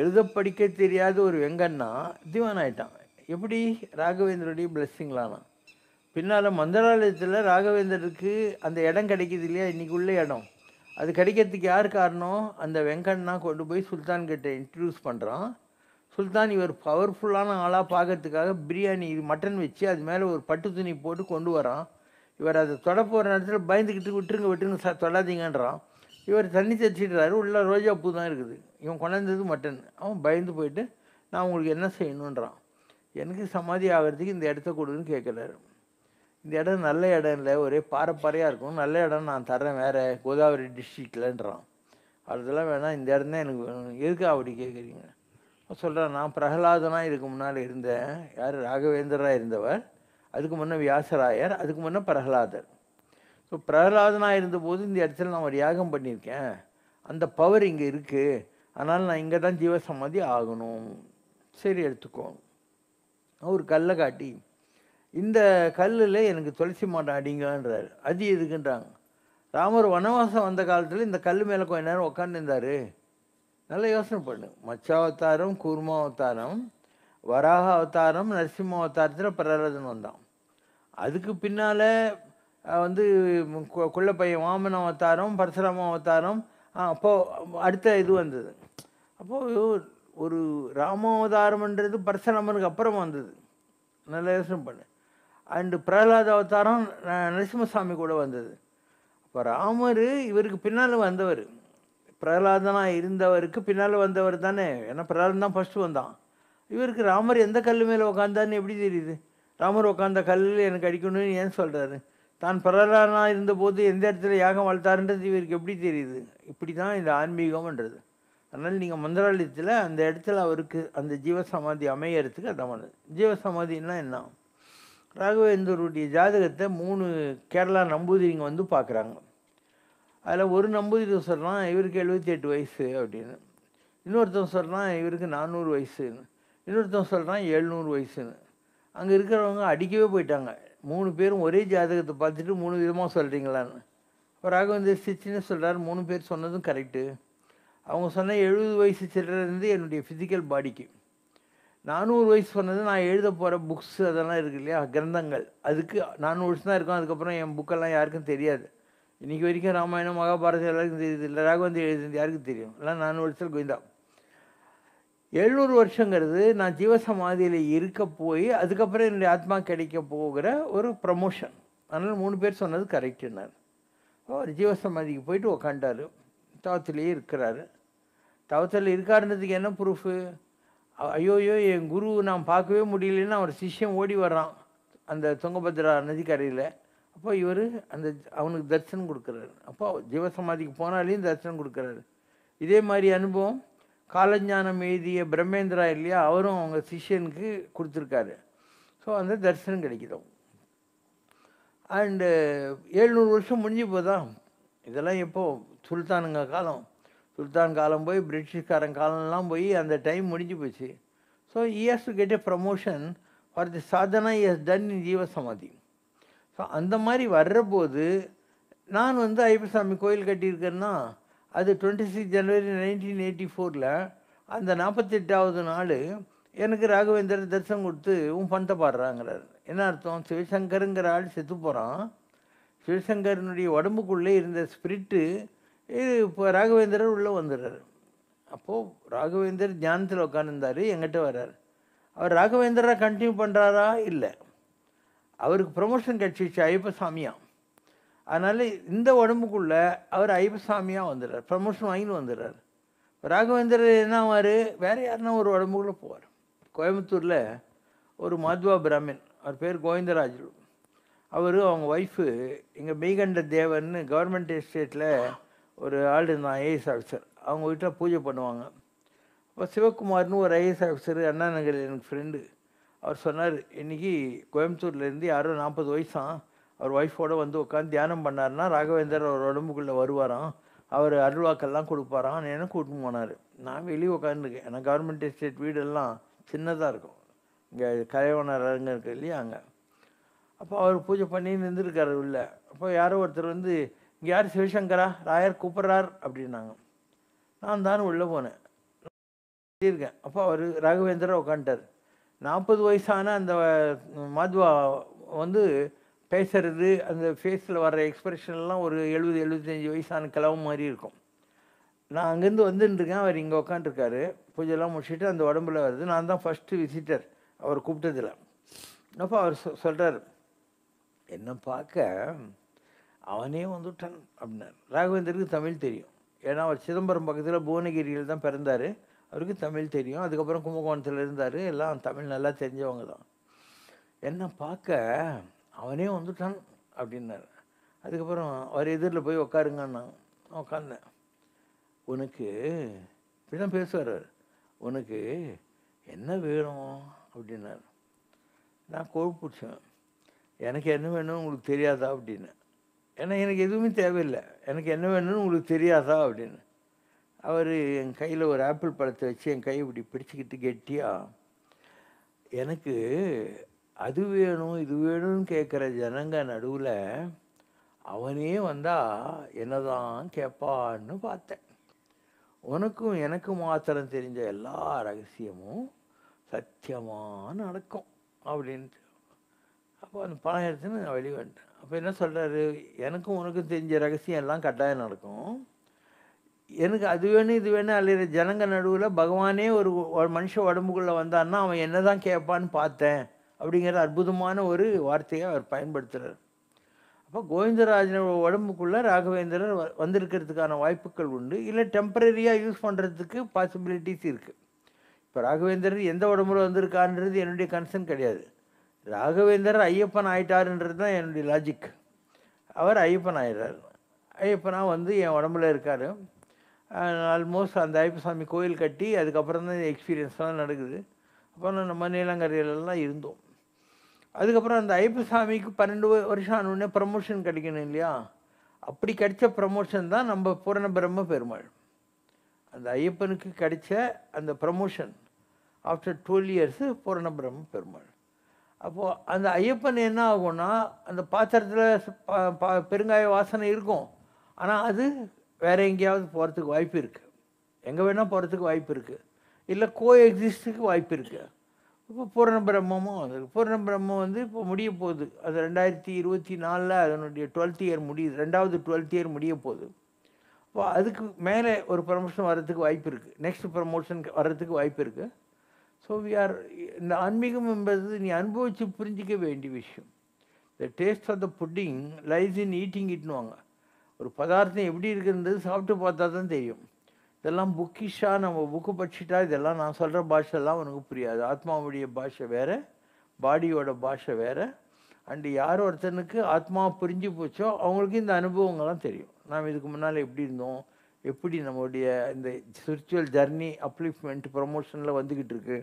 எழுத படிக்க தெரியாத ஒரு வெங்கண்ணா திவான் ஆயிட்டான் எப்படி ராகவேந்தருடைய பிளெஸ்ஸிங்லானா பின்னால் மந்திராலயத்தில் ராகவேந்தருக்கு அந்த இடம் கிடைக்கிது இல்லையா இன்றைக்கி உள்ள இடம் அது கிடைக்கிறதுக்கு யார் காரணம் அந்த வெங்கண்ணா கொண்டு போய் சுல்தான்கிட்ட இன்ட்ரடியூஸ் பண்ணுறான் சுல்தான் இவர் பவர்ஃபுல்லான ஆளாக பார்க்கறதுக்காக பிரியாணி இது மட்டன் வச்சு அது மேலே ஒரு பட்டு துணி போட்டு கொண்டு வரான் இவர் அதை தொட போகிற நேரத்தில் பயந்துக்கிட்டு விட்டுருங்க விட்டுருங்க சார் தொடாதீங்கன்றான் இவர் தண்ணி தச்சிடுறாரு உள்ள ரோஜா பூ தான் இருக்குது இவன் கொண்டாந்தது மட்டன் அவன் பயந்து போயிட்டு நான் உங்களுக்கு என்ன செய்யணுன்றான் எனக்கு சமாதி ஆகிறதுக்கு இந்த இடத்த கொடுன்னு கேட்குறாரு இந்த இடம் நல்ல இடம் இல்லை ஒரே பாறைப்பாறையாக இருக்கும் நல்ல இடம் நான் தரேன் வேறு கோதாவரி டிஸ்ட்ரிக்டில்ன்றான் அதெல்லாம் வேணாம் இந்த இடம் தான் எனக்கு வேணும் எதுக்கு அப்படி கேட்குறீங்க சொல்கிறார் நான் பிரகலாதனாக இதுக்கு முன்னால் இருந்தேன் யார் ராகவேந்தராக இருந்தவர் அதுக்கு முன்னே வியாசராயர் அதுக்கு முன்னே பிரகலாதர் ஸோ பிரகலாதனாக இருந்தபோது இந்த இடத்துல நான் ஒரு யாகம் பண்ணியிருக்கேன் அந்த பவர் இங்கே இருக்குது அதனால் நான் இங்கே தான் ஜீவசமாதி ஆகணும் சரி எடுத்துக்கோ ஒரு கல்லை காட்டி இந்த கல்லில் எனக்கு துளசி மாட்டேன் அடிங்கன்றார் அது எதுக்குன்றாங்க ராமர் வனவாசம் வந்த காலத்தில் இந்த கல் மேலே கொஞ்ச நேரம் உட்காந்துருந்தார் நல்லா யோசனை பண்ணு மச்சாவதாரம் கூர்மா அவதாரம் வராக அவதாரம் நரசிம்ம அவதாரத்தில் பிரரதன் வந்தான் அதுக்கு பின்னால் வந்து பையன் வாமன அவதாரம் பரசுராம அவதாரம் அப்போது அடுத்த இது வந்தது அப்போது ஒரு ராமாவதாரம்ன்றது பரசுராமனுக்கு அப்புறம் வந்தது நல்ல யோசனை பண்ணு அண்டு பிரகலாத அவதாரம் நரசிம்மசாமி கூட வந்தது இப்போ ராமர் இவருக்கு பின்னால் வந்தவர் பிரகலாதனாக இருந்தவருக்கு பின்னால் வந்தவர் தானே ஏன்னா பிரகலாதன் தான் ஃபஸ்ட்டு வந்தான் இவருக்கு ராமர் எந்த கல் மேலே உட்காந்தான்னு எப்படி தெரியுது ராமர் உட்காந்த கல்லில் எனக்கு அடிக்கணும்னு ஏன் சொல்கிறாரு தான் பிரகலாதனாக இருந்தபோது எந்த இடத்துல யாகம் வளர்த்தாருன்றது இவருக்கு எப்படி தெரியுது இப்படி தான் இந்த ஆன்மீகம்ன்றது அதனால் நீங்கள் மந்திராலயத்தில் அந்த இடத்துல அவருக்கு அந்த ஜீவசமாதி அமையறதுக்கு அதான் ஜீவசமாதின்னா என்ன ராகவேந்தருடைய ஜாதகத்தை மூணு கேரளா நம்பூதிரிங்க வந்து பார்க்குறாங்க அதில் ஒரு நம்பூதிரி சொல்கிறான் இவருக்கு எழுபத்தி எட்டு வயசு அப்படின்னு இன்னொருத்தன் சொல்கிறான் இவருக்கு நானூறு வயசுன்னு இன்னொருத்தன் சொல்கிறான் எழுநூறு வயசுன்னு அங்கே இருக்கிறவங்க அடிக்கவே போயிட்டாங்க மூணு பேரும் ஒரே ஜாதகத்தை பார்த்துட்டு மூணு விதமாக சொல்கிறீங்களான்னு ஒரு வந்து சிச்சின்னு சொல்கிறார் மூணு பேர் சொன்னதும் கரெக்டு அவங்க சொன்ன எழுபது வயசு சில்லறது என்னுடைய ஃபிசிக்கல் பாடிக்கு நானூறு வயசு சொன்னது நான் எழுத போகிற புக்ஸ் அதெல்லாம் இருக்குது இல்லையா கிரந்தங்கள் அதுக்கு நானூறு வருஷம் தான் இருக்கும் அதுக்கப்புறம் என் புக்கெல்லாம் யாருக்கும் தெரியாது இன்றைக்கி வரைக்கும் ராமாயணம் மகாபாரதம் எல்லாருக்கும் தெரியுது இல்லை ராகவந்தி எழுதி யாருக்கும் தெரியும் எல்லாம் ஒரு சில கோவிந்தா எழுநூறு வருஷங்கிறது நான் ஜீவசமாதியில் இருக்க போய் அதுக்கப்புறம் என்னுடைய ஆத்மா கிடைக்க போகிற ஒரு ப்ரமோஷன் அதனால் மூணு பேர் சொன்னது கரெக்டுனார் அவர் ஜீவசமாதிக்கு போயிட்டு உக்காண்டார் தவத்திலேயே இருக்கிறாரு தவத்தில் இருக்காருன்றதுக்கு என்ன ப்ரூஃபு ஐயோயோ என் குரு நான் பார்க்கவே முடியலன்னு அவர் சிஷ்யம் ஓடி வர்றான் அந்த தொங்கபத்ரா நதிக்கரையில் அப்போ இவர் அந்த அவனுக்கு தரிசனம் கொடுக்குறாரு அப்போ ஜீவசமாதிக்கு போனாலையும் தரிசனம் கொடுக்குறாரு இதே மாதிரி அனுபவம் காலஞ்ஞானம் எழுதிய பிரம்மேந்திரா இல்லையா அவரும் அவங்க சிஷியனுக்கு கொடுத்துருக்காரு ஸோ அந்த தரிசனம் கிடைக்கிறோம் அண்டு ஏழ்நூறு வருஷம் முடிஞ்சு போதான் இதெல்லாம் எப்போது சுல்தானுங்க காலம் சுல்தான் காலம் போய் பிரிட்டிஷ்காரன் காலம்லாம் போய் அந்த டைம் முடிஞ்சு போச்சு so he's has get a promotion for the sadhana he's done in jeevasamadhi so அந்த மாதிரி வர்றபோது நான் வந்து ஐயப்பசாமி கோயில் கட்டியிருக்கேன்னா அது twenty six January nineteen eighty ஃபோரில் அந்த நாற்பத்தெட்டாவது நாள் எனக்கு ராகவேந்தர் தரிசனம் கொடுத்து உன் பணத்தை பாடுறாங்கிறார் என்ன அர்த்தம் சிவசங்கருங்கிற ஆள் செத்து போகிறான் சிவசங்கரனுடைய உடம்புக்குள்ளே இருந்த ஸ்பிரிட்டு இது இப்போ ராகவேந்திரர் உள்ளே வந்துடுறார் அப்போது ராகவேந்தர் தியானத்தில் உட்காந்துருந்தார் எங்கிட்ட வர்றார் அவர் ராகவேந்தராக கண்டினியூ பண்ணுறாரா இல்லை அவருக்கு ப்ரொமோஷன் கிடச்சிச்சு ஐயப்பசாமியாக அதனால் இந்த உடம்புக்குள்ளே அவர் ஐயப்பசாமியாக வந்துடுறார் ப்ரமோஷன் வாங்கின்னு வந்துடுறார் என்ன என்னவார் வேறு யாருன்னா ஒரு உடம்புக்குள்ளே போவார் கோயம்புத்தூரில் ஒரு மாதுவா பிராமின் அவர் பேர் கோவிந்தராஜு அவர் அவங்க ஒய்ஃபு எங்கள் மெய்கண்ட தேவன்னு கவர்மெண்ட் எஸ்டேட்டில் ஒரு ஆள் இருந்தான் ஐஏஎஸ் ஆஃபீஸர் அவங்க வீட்டில் பூஜை பண்ணுவாங்க அப்போ சிவகுமார்னு ஒரு ஐஏஎஸ் ஆஃபீஸர் அண்ணா நகர் எனக்கு ஃப்ரெண்டு அவர் சொன்னார் இன்றைக்கி கோயம்புத்தூர்லேருந்து யாரோ நாற்பது வயசான் அவர் ஒய்ஃபோடு வந்து உட்காந்து தியானம் பண்ணார்னா ராகவேந்தர் அவர் உடம்புக்குள்ளே வருவாராம் அவர் அருள்வாக்கெல்லாம் கொடுப்பாராம் என்ன கூட்டினு போனார் நான் வெளியே உட்காந்துருக்கேன் ஏன்னா கவர்மெண்ட் எஸ்டேட் வீடெல்லாம் சின்னதாக இருக்கும் இங்கே கலைவனர் அரங்கம் இருக்கு இல்லையா அங்கே அப்போ அவர் பூஜை பண்ணி நின்றுருக்காரு உள்ளே அப்போ யாரோ ஒருத்தர் வந்து இங்கே யார் சிவசங்கரா ராயர் கூப்பிட்றார் அப்படின்னாங்க நான் தான் உள்ளே போனேன் இருக்கேன் அப்போ அவர் ராகவேந்தரை உட்காந்துட்டார் நாற்பது வயசான அந்த மாத்வா வந்து பேசுறது அந்த ஃபேஸில் வர்ற எக்ஸ்பிரஷன்லாம் ஒரு எழுபது எழுபத்தஞ்சி வயசான கிளவு மாதிரி இருக்கும் நான் அங்கேருந்து வந்துட்டுருக்கேன் அவர் இங்கே உக்காந்துருக்காரு பூஜைலாம் முடிச்சுட்டு அந்த உடம்புல வருது நான் தான் ஃபஸ்ட்டு விசிட்டர் அவர் கூப்பிட்டதில் அப்போ அவர் சொ சொல்கிறார் என்னை பார்க்க அவனே வந்துட்டான் அப்படின்னார் ராகவேந்தருக்கு தமிழ் தெரியும் ஏன்னா அவர் சிதம்பரம் பக்கத்தில் புவனகிரியில் தான் பிறந்தார் அவருக்கு தமிழ் தெரியும் அதுக்கப்புறம் கும்பகோணத்தில் இருந்தார் எல்லாம் தமிழ் நல்லா தெரிஞ்சவங்க தான் என்னை பார்க்க அவனே வந்துட்டான் அப்படின்னாரு அதுக்கப்புறம் அவர் எதிரில் போய் உக்காருங்கன்னு உக்காந்தேன் உனக்கு இப்படிலாம் பேசுவார் உனக்கு என்ன வேணும் அப்படின்னாரு நான் பிடிச்சேன் எனக்கு என்ன வேணும்னு உங்களுக்கு தெரியாதா அப்படின்னு ஏன்னா எனக்கு எதுவுமே தேவையில்லை எனக்கு என்ன வேணும்னு உங்களுக்கு தெரியாதா அப்படின்னு அவர் என் கையில் ஒரு ஆப்பிள் பழத்தை வச்சு என் கையை இப்படி பிடிச்சிக்கிட்டு கெட்டியா எனக்கு அது வேணும் இது வேணும்னு கேட்குற ஜனங்க நடுவில் அவனே வந்தால் தான் கேட்பான்னு பார்த்தேன் உனக்கும் எனக்கும் மாத்திரம் தெரிஞ்ச எல்லா ரகசியமும் சத்தியமாக நடக்கும் அப்படின்ட்டு அப்போ அந்த பணம் எடுத்துன்னு நான் வெளியே வந்துட்டேன் அப்போ என்ன சொல்கிறாரு எனக்கும் உனக்கும் தெரிஞ்ச ரகசியம் எல்லாம் கட்டாயம் நடக்கும் எனக்கு அது வேணும் இது வேணும் அல்லது ஜனங்க நடுவில் பகவானே ஒரு மனுஷன் மனுஷ உடம்புக்குள்ளே வந்தான்னா அவன் என்ன தான் கேட்பான்னு பார்த்தேன் அப்படிங்கிற அற்புதமான ஒரு வார்த்தையை அவர் பயன்படுத்துகிறார் அப்போ கோவிந்தராஜனோட உடம்புக்குள்ளே ராகவேந்திரர் வந்திருக்கிறதுக்கான வாய்ப்புகள் உண்டு இல்லை டெம்பரரியாக யூஸ் பண்ணுறதுக்கு பாசிபிலிட்டிஸ் இருக்குது இப்போ ராகவேந்திரர் எந்த உடம்புல வந்திருக்கான்றது என்னுடைய கன்சர்ன் கிடையாது ராகவேந்தர் ஐயப்பன் ஆயிட்டாருன்றது தான் என்னுடைய லாஜிக் அவர் ஐயப்பன் ஆயிடுறார் ஐயப்பனாக வந்து என் உடம்புல இருக்கார் ஆல்மோஸ்ட் அந்த ஐப்பசாமி கோயில் கட்டி அதுக்கப்புறம் தான் எக்ஸ்பீரியன்ஸ்லாம் நடக்குது அப்புறம் நம்ம நீலங்கரையிலலாம் இருந்தோம் அதுக்கப்புறம் அந்த ஐப்பசாமிக்கு பன்னெண்டு வருஷம் ஆனோடனே ப்ரமோஷன் கிடைக்கணும் இல்லையா அப்படி கிடைச்ச ப்ரமோஷன் தான் நம்ம பூரண பிரம்ம பெருமாள் அந்த ஐயப்பனுக்கு கிடைச்ச அந்த ப்ரமோஷன் ஆஃப்டர் டுவெல் இயர்ஸு பூரண பிரம்ம பெருமாள் அப்போது அந்த ஐயப்பன் என்ன ஆகும்னா அந்த பாத்திரத்தில் பெருங்காய வாசனை இருக்கும் ஆனால் அது வேறு எங்கேயாவது போகிறதுக்கு வாய்ப்பு இருக்குது எங்கே வேணால் போகிறதுக்கு வாய்ப்பு இருக்குது இல்லை கோ எக்ஸிஸ்டுக்கு வாய்ப்பு இருக்குது இப்போ பூர்ணபிரம்மும் பிரம்மமும் பூர்ணபிரம்மம் பிரம்மம் வந்து இப்போ முடிய போகுது அது ரெண்டாயிரத்தி இருபத்தி நாலில் அதனுடைய டுவெல்த் இயர் முடியுது ரெண்டாவது டுவெல்த் இயர் முடிய போகுது இப்போ அதுக்கு மேலே ஒரு ப்ரமோஷன் வர்றதுக்கு வாய்ப்பு இருக்குது நெக்ஸ்ட் ப்ரமோஷன் வர்றதுக்கு வாய்ப்பு இருக்குது ஸோ வி ஆர் இந்த ஆன்மீகம் என்பது நீ அனுபவித்து புரிஞ்சிக்க வேண்டிய விஷயம் the taste of the pudding lies in eating இட்னுவாங்க ஒரு பதார்த்தம் எப்படி இருக்குன்றது சாப்பிட்டு பார்த்தா தான் தெரியும் இதெல்லாம் புக்கிஷாக நம்ம புக்கு படிச்சுட்டா இதெல்லாம் நான் சொல்கிற பாஷெல்லாம் உனக்கு புரியாது ஆத்மாவுடைய பாஷை வேறு பாடியோட பாஷை வேறு அண்டு யார் ஒருத்தனுக்கு ஆத்மா புரிஞ்சு போச்சோ அவங்களுக்கு இந்த அனுபவங்கள்லாம் தெரியும் நாம் இதுக்கு முன்னால் எப்படி இருந்தோம் எப்படி நம்மளுடைய இந்த ஸ்பிரிச்சுவல் ஜர்னி அப்ளிஃப்மெண்ட் ப்ரொமோஷனில் வந்துக்கிட்டு இருக்கு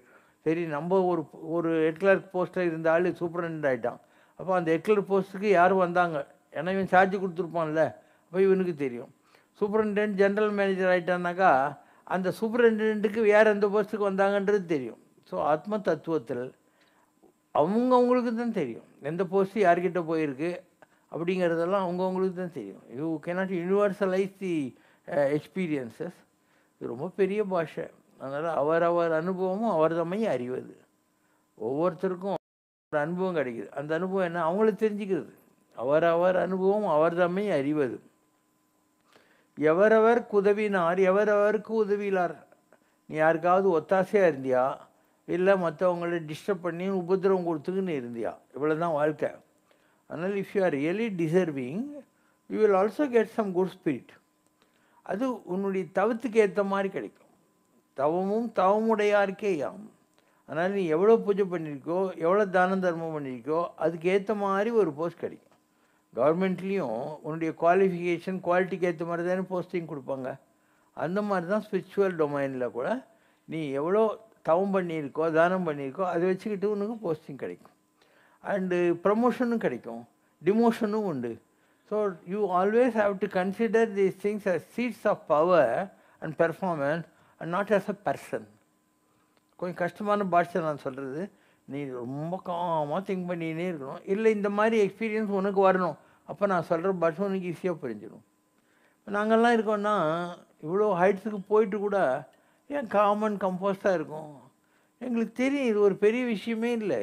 சரி நம்ம ஒரு ஒரு ஹெட்லர் போஸ்ட்டில் இருந்தாலும் சூப்பரண்ட் ஆகிட்டான் அப்போ அந்த ஹெட்லர் போஸ்ட்டுக்கு யார் வந்தாங்க ஏன்னா இவன் சார்ஜ் கொடுத்துருப்பான்ல அப்போ இவனுக்கு தெரியும் சூப்பரிண்டென்ட் ஜென்ரல் மேனேஜர் ஆகிட்டானாக்கா அந்த சூப்பரிண்டென்ட்டுக்கு வேறு எந்த போஸ்ட்டுக்கு வந்தாங்கன்றது தெரியும் ஸோ ஆத்ம தத்துவத்தில் அவங்கவுங்களுக்கு தான் தெரியும் எந்த போஸ்ட்டு யார்கிட்ட போயிருக்கு அப்படிங்கிறதெல்லாம் அவங்கவுங்களுக்கு தான் தெரியும் you cannot universalize the experiences இது ரொம்ப பெரிய பாஷை அதனால் அவர் அவர் அனுபவமும் அவர் தம்மையும் அறிவது ஒவ்வொருத்தருக்கும் ஒரு அனுபவம் கிடைக்குது அந்த அனுபவம் என்ன அவங்கள தெரிஞ்சுக்கிறது அவர் அவர் அனுபவம் அவர் தம்மையும் அறிவது எவரவருக்கு உதவினார் எவரவருக்கு உதவியிலார் நீ யாருக்காவது ஒத்தாசையாக இருந்தியா இல்லை மற்றவங்கள டிஸ்டர்ப் பண்ணி உபதிரவம் கொடுத்துக்குன்னு இருந்தியா இவ்வளோ தான் வாழ்க்கை அதனால் if you are really deserving you will also get some good spirit அது உன்னுடைய தவத்துக்கு ஏற்ற மாதிரி கிடைக்கும் தவமும் தவமுடையாருக்கே யாம் அதனால் நீ எவ்வளோ பூஜை பண்ணியிருக்கோ எவ்வளோ தான தர்மம் பண்ணியிருக்கோ அதுக்கு ஏற்ற மாதிரி ஒரு போஸ்ட் கிடைக்கும் கவர்மெண்ட்லேயும் உன்னுடைய குவாலிஃபிகேஷன் குவாலிட்டிக்கு ஏற்ற மாதிரி தானே போஸ்டிங் கொடுப்பாங்க அந்த மாதிரி தான் ஸ்பிரிச்சுவல் டொமைனில் கூட நீ எவ்வளோ தவம் பண்ணியிருக்கோ தானம் பண்ணியிருக்கோ அதை வச்சுக்கிட்டு உனக்கு போஸ்டிங் கிடைக்கும் அண்டு ப்ரமோஷனும் கிடைக்கும் டிமோஷனும் உண்டு so you always have to consider these things as seats of power and performance and not as a person கொஞ்சம் கஷ்டமான பாஷை நான் சொல்கிறது நீ ரொம்ப காமாக திங்க் பண்ணினே இருக்கணும் இல்லை இந்த மாதிரி எக்ஸ்பீரியன்ஸ் உனக்கு வரணும் அப்போ நான் சொல்கிற பாஷை உனக்கு ஈஸியாக புரிஞ்சிடும் நாங்கள்லாம் இருக்கோம்னா இவ்வளோ ஹைட்ஸுக்கு போயிட்டு கூட ஏன் காமன் கம்போஸ்டாக இருக்கும் எங்களுக்கு தெரியும் இது ஒரு பெரிய விஷயமே இல்லை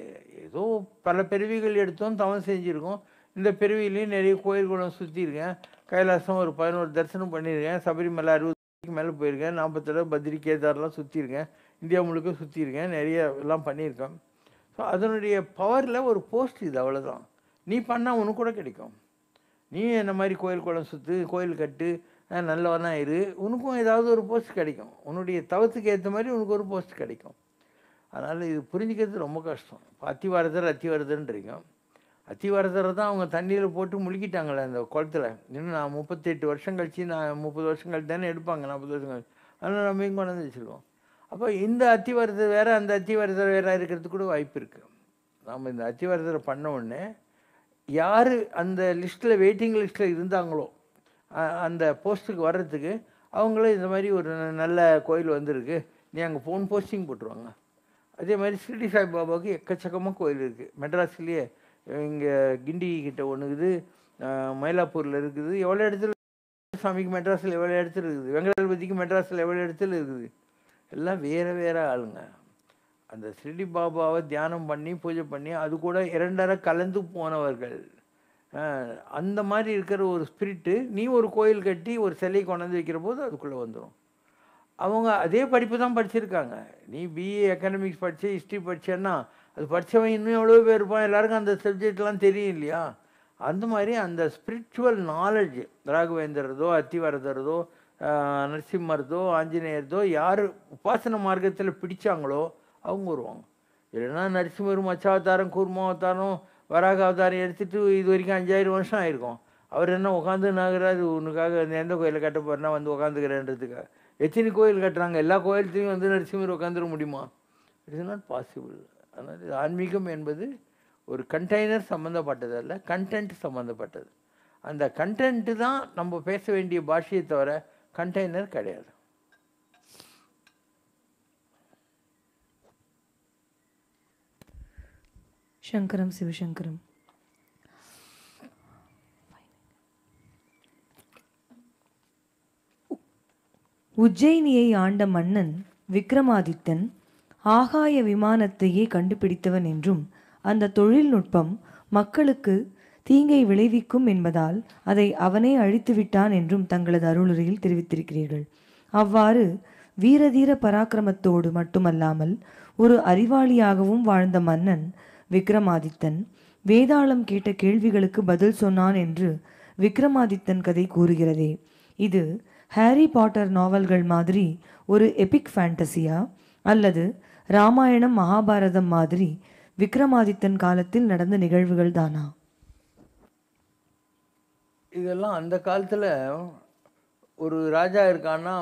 ஏதோ பல பிறவிகள் எடுத்தோம் தவம் செஞ்சுருக்கோம் இந்த பிறவிலையும் நிறைய கோயில்குளம் சுற்றியிருக்கேன் கைலாசம் ஒரு பதினோரு தரிசனம் பண்ணியிருக்கேன் சபரிமலை அறுபதுக்கு மேலே போயிருக்கேன் நாற்பத்தெட்டு பத்ரி சுற்றியிருக்கேன் இந்தியா முழுக்க சுற்றியிருக்கேன் நிறைய எல்லாம் பண்ணியிருக்கேன் ஸோ அதனுடைய பவரில் ஒரு போஸ்ட் இது அவ்வளோதான் நீ பண்ணால் உனக்கு கூட கிடைக்கும் நீ என்ன மாதிரி கோயில் குளம் சுற்று கோயில் கட்டு நல்லவனாக இரு உனக்கும் ஏதாவது ஒரு போஸ்ட் கிடைக்கும் உன்னுடைய தவத்துக்கு ஏற்ற மாதிரி உனக்கு ஒரு போஸ்ட் கிடைக்கும் அதனால் இது புரிஞ்சுக்கிறது ரொம்ப கஷ்டம் இப்போ அத்திவாரதர் அத்தி அத்திவாரதரை தான் அவங்க தண்ணியில் போட்டு முழுக்கிட்டாங்களே அந்த குளத்தில் இன்னும் நான் முப்பத்தெட்டு வருஷம் கழித்து நான் முப்பது வருஷம் கழித்து தானே எடுப்பாங்க நாற்பது வருஷம் கழிச்சு அதனால் நம்ம இங்கே கொண்டாந்து வச்சுருவோம் அப்போ இந்த அத்திவரதர் வேறு அந்த அத்திவரதர் வேறு இருக்கிறது கூட வாய்ப்பு இருக்குது நாம் இந்த அத்திவரதரை பண்ண உடனே யார் அந்த லிஸ்ட்டில் வெயிட்டிங் லிஸ்ட்டில் இருந்தாங்களோ அந்த போஸ்ட்டுக்கு வர்றதுக்கு அவங்களும் இந்த மாதிரி ஒரு நல்ல கோயில் வந்திருக்கு நீ அங்கே ஃபோன் போஸ்டிங் போட்டுருவாங்க அதே மாதிரி ஸ்ரீடி சாய் பாபாவுக்கு எக்கச்சக்கமாக கோயில் இருக்குது மெட்ராஸ்லேயே இங்கே கிண்டி கிட்ட ஒன்று இருக்குது மயிலாப்பூரில் இருக்குது எவ்வளோ இடத்துல சாமிக்கு மெட்ராஸில் எவ்வளோ இடத்துல இருக்குது வெங்கடாபதிக்கு மெட்ராஸில் எவ்வளோ இடத்துல இருக்குது எல்லாம் வேறு வேறு ஆளுங்க அந்த ஸ்ரீடி பாபாவை தியானம் பண்ணி பூஜை பண்ணி அது கூட இரண்டரை கலந்து போனவர்கள் அந்த மாதிரி இருக்கிற ஒரு ஸ்பிரிட்டு நீ ஒரு கோயில் கட்டி ஒரு சிலை கொண்டாந்து வைக்கிற போது அதுக்குள்ளே வந்துடும் அவங்க அதே படிப்பு தான் படிச்சிருக்காங்க நீ பிஏ எக்கனாமிக்ஸ் படித்து ஹிஸ்ட்ரி படித்தேன்னா அது படித்தவன் இன்னும் எவ்வளோ பேர் இருப்பான் எல்லாருக்கும் அந்த சப்ஜெக்ட்லாம் தெரியும் இல்லையா அந்த மாதிரி அந்த ஸ்பிரிச்சுவல் நாலேஜ் ராகவேந்திரதோ அத்திவரதுறதோ நரசிம்மர்தோ ஆஞ்சநேயர்தோ யார் உபாசன மார்க்கத்தில் பிடிச்சாங்களோ அவங்க வருவாங்க இல்லைன்னா நரசிம்மர் மச்சாவதாரம் கூர்மாவதாரம் வராக அவதாரம் எடுத்துகிட்டு இது வரைக்கும் அஞ்சாயிரம் வருஷம் ஆயிருக்கும் அவர் என்ன உட்காந்து நாகராஜ் உனக்காக எந்த கோயிலில் கட்ட போறேன்னா வந்து உட்காந்துக்கிறேன்றதுக்காக எத்தனை கோயில் கட்டுறாங்க எல்லா கோயிலத்தையும் வந்து நரசிம்மர் உட்காந்துட முடியுமா இட் இஸ் நாட் பாசிபிள் அதனால் இது ஆன்மீகம் என்பது ஒரு கண்டெய்னர் சம்மந்தப்பட்டது அல்ல கண்டென்ட் சம்மந்தப்பட்டது அந்த கண்டென்ட்டு தான் நம்ம பேச வேண்டிய பாஷையை தவிர கண்டெய்னர் கிடையாது சங்கரம் சிவசங்கரம் உஜ்ஜயினியை ஆண்ட மன்னன் விக்ரமாதித்தன் ஆகாய விமானத்தையே கண்டுபிடித்தவன் என்றும் அந்த தொழில்நுட்பம் மக்களுக்கு தீங்கை விளைவிக்கும் என்பதால் அதை அவனே அழித்து விட்டான் என்றும் தங்களது அருளுரையில் தெரிவித்திருக்கிறீர்கள் அவ்வாறு வீரதீர பராக்கிரமத்தோடு மட்டுமல்லாமல் ஒரு அறிவாளியாகவும் வாழ்ந்த மன்னன் விக்ரமாதித்தன் வேதாளம் கேட்ட கேள்விகளுக்கு பதில் சொன்னான் என்று விக்ரமாதித்தன் கதை கூறுகிறதே இது ஹாரி பாட்டர் நாவல்கள் மாதிரி ஒரு எபிக் ஃபேண்டசியா அல்லது ராமாயணம் மகாபாரதம் மாதிரி விக்ரமாதித்தன் காலத்தில் நடந்த நிகழ்வுகள் தானா இதெல்லாம் அந்த காலத்தில் ஒரு ராஜா இருக்கான்னா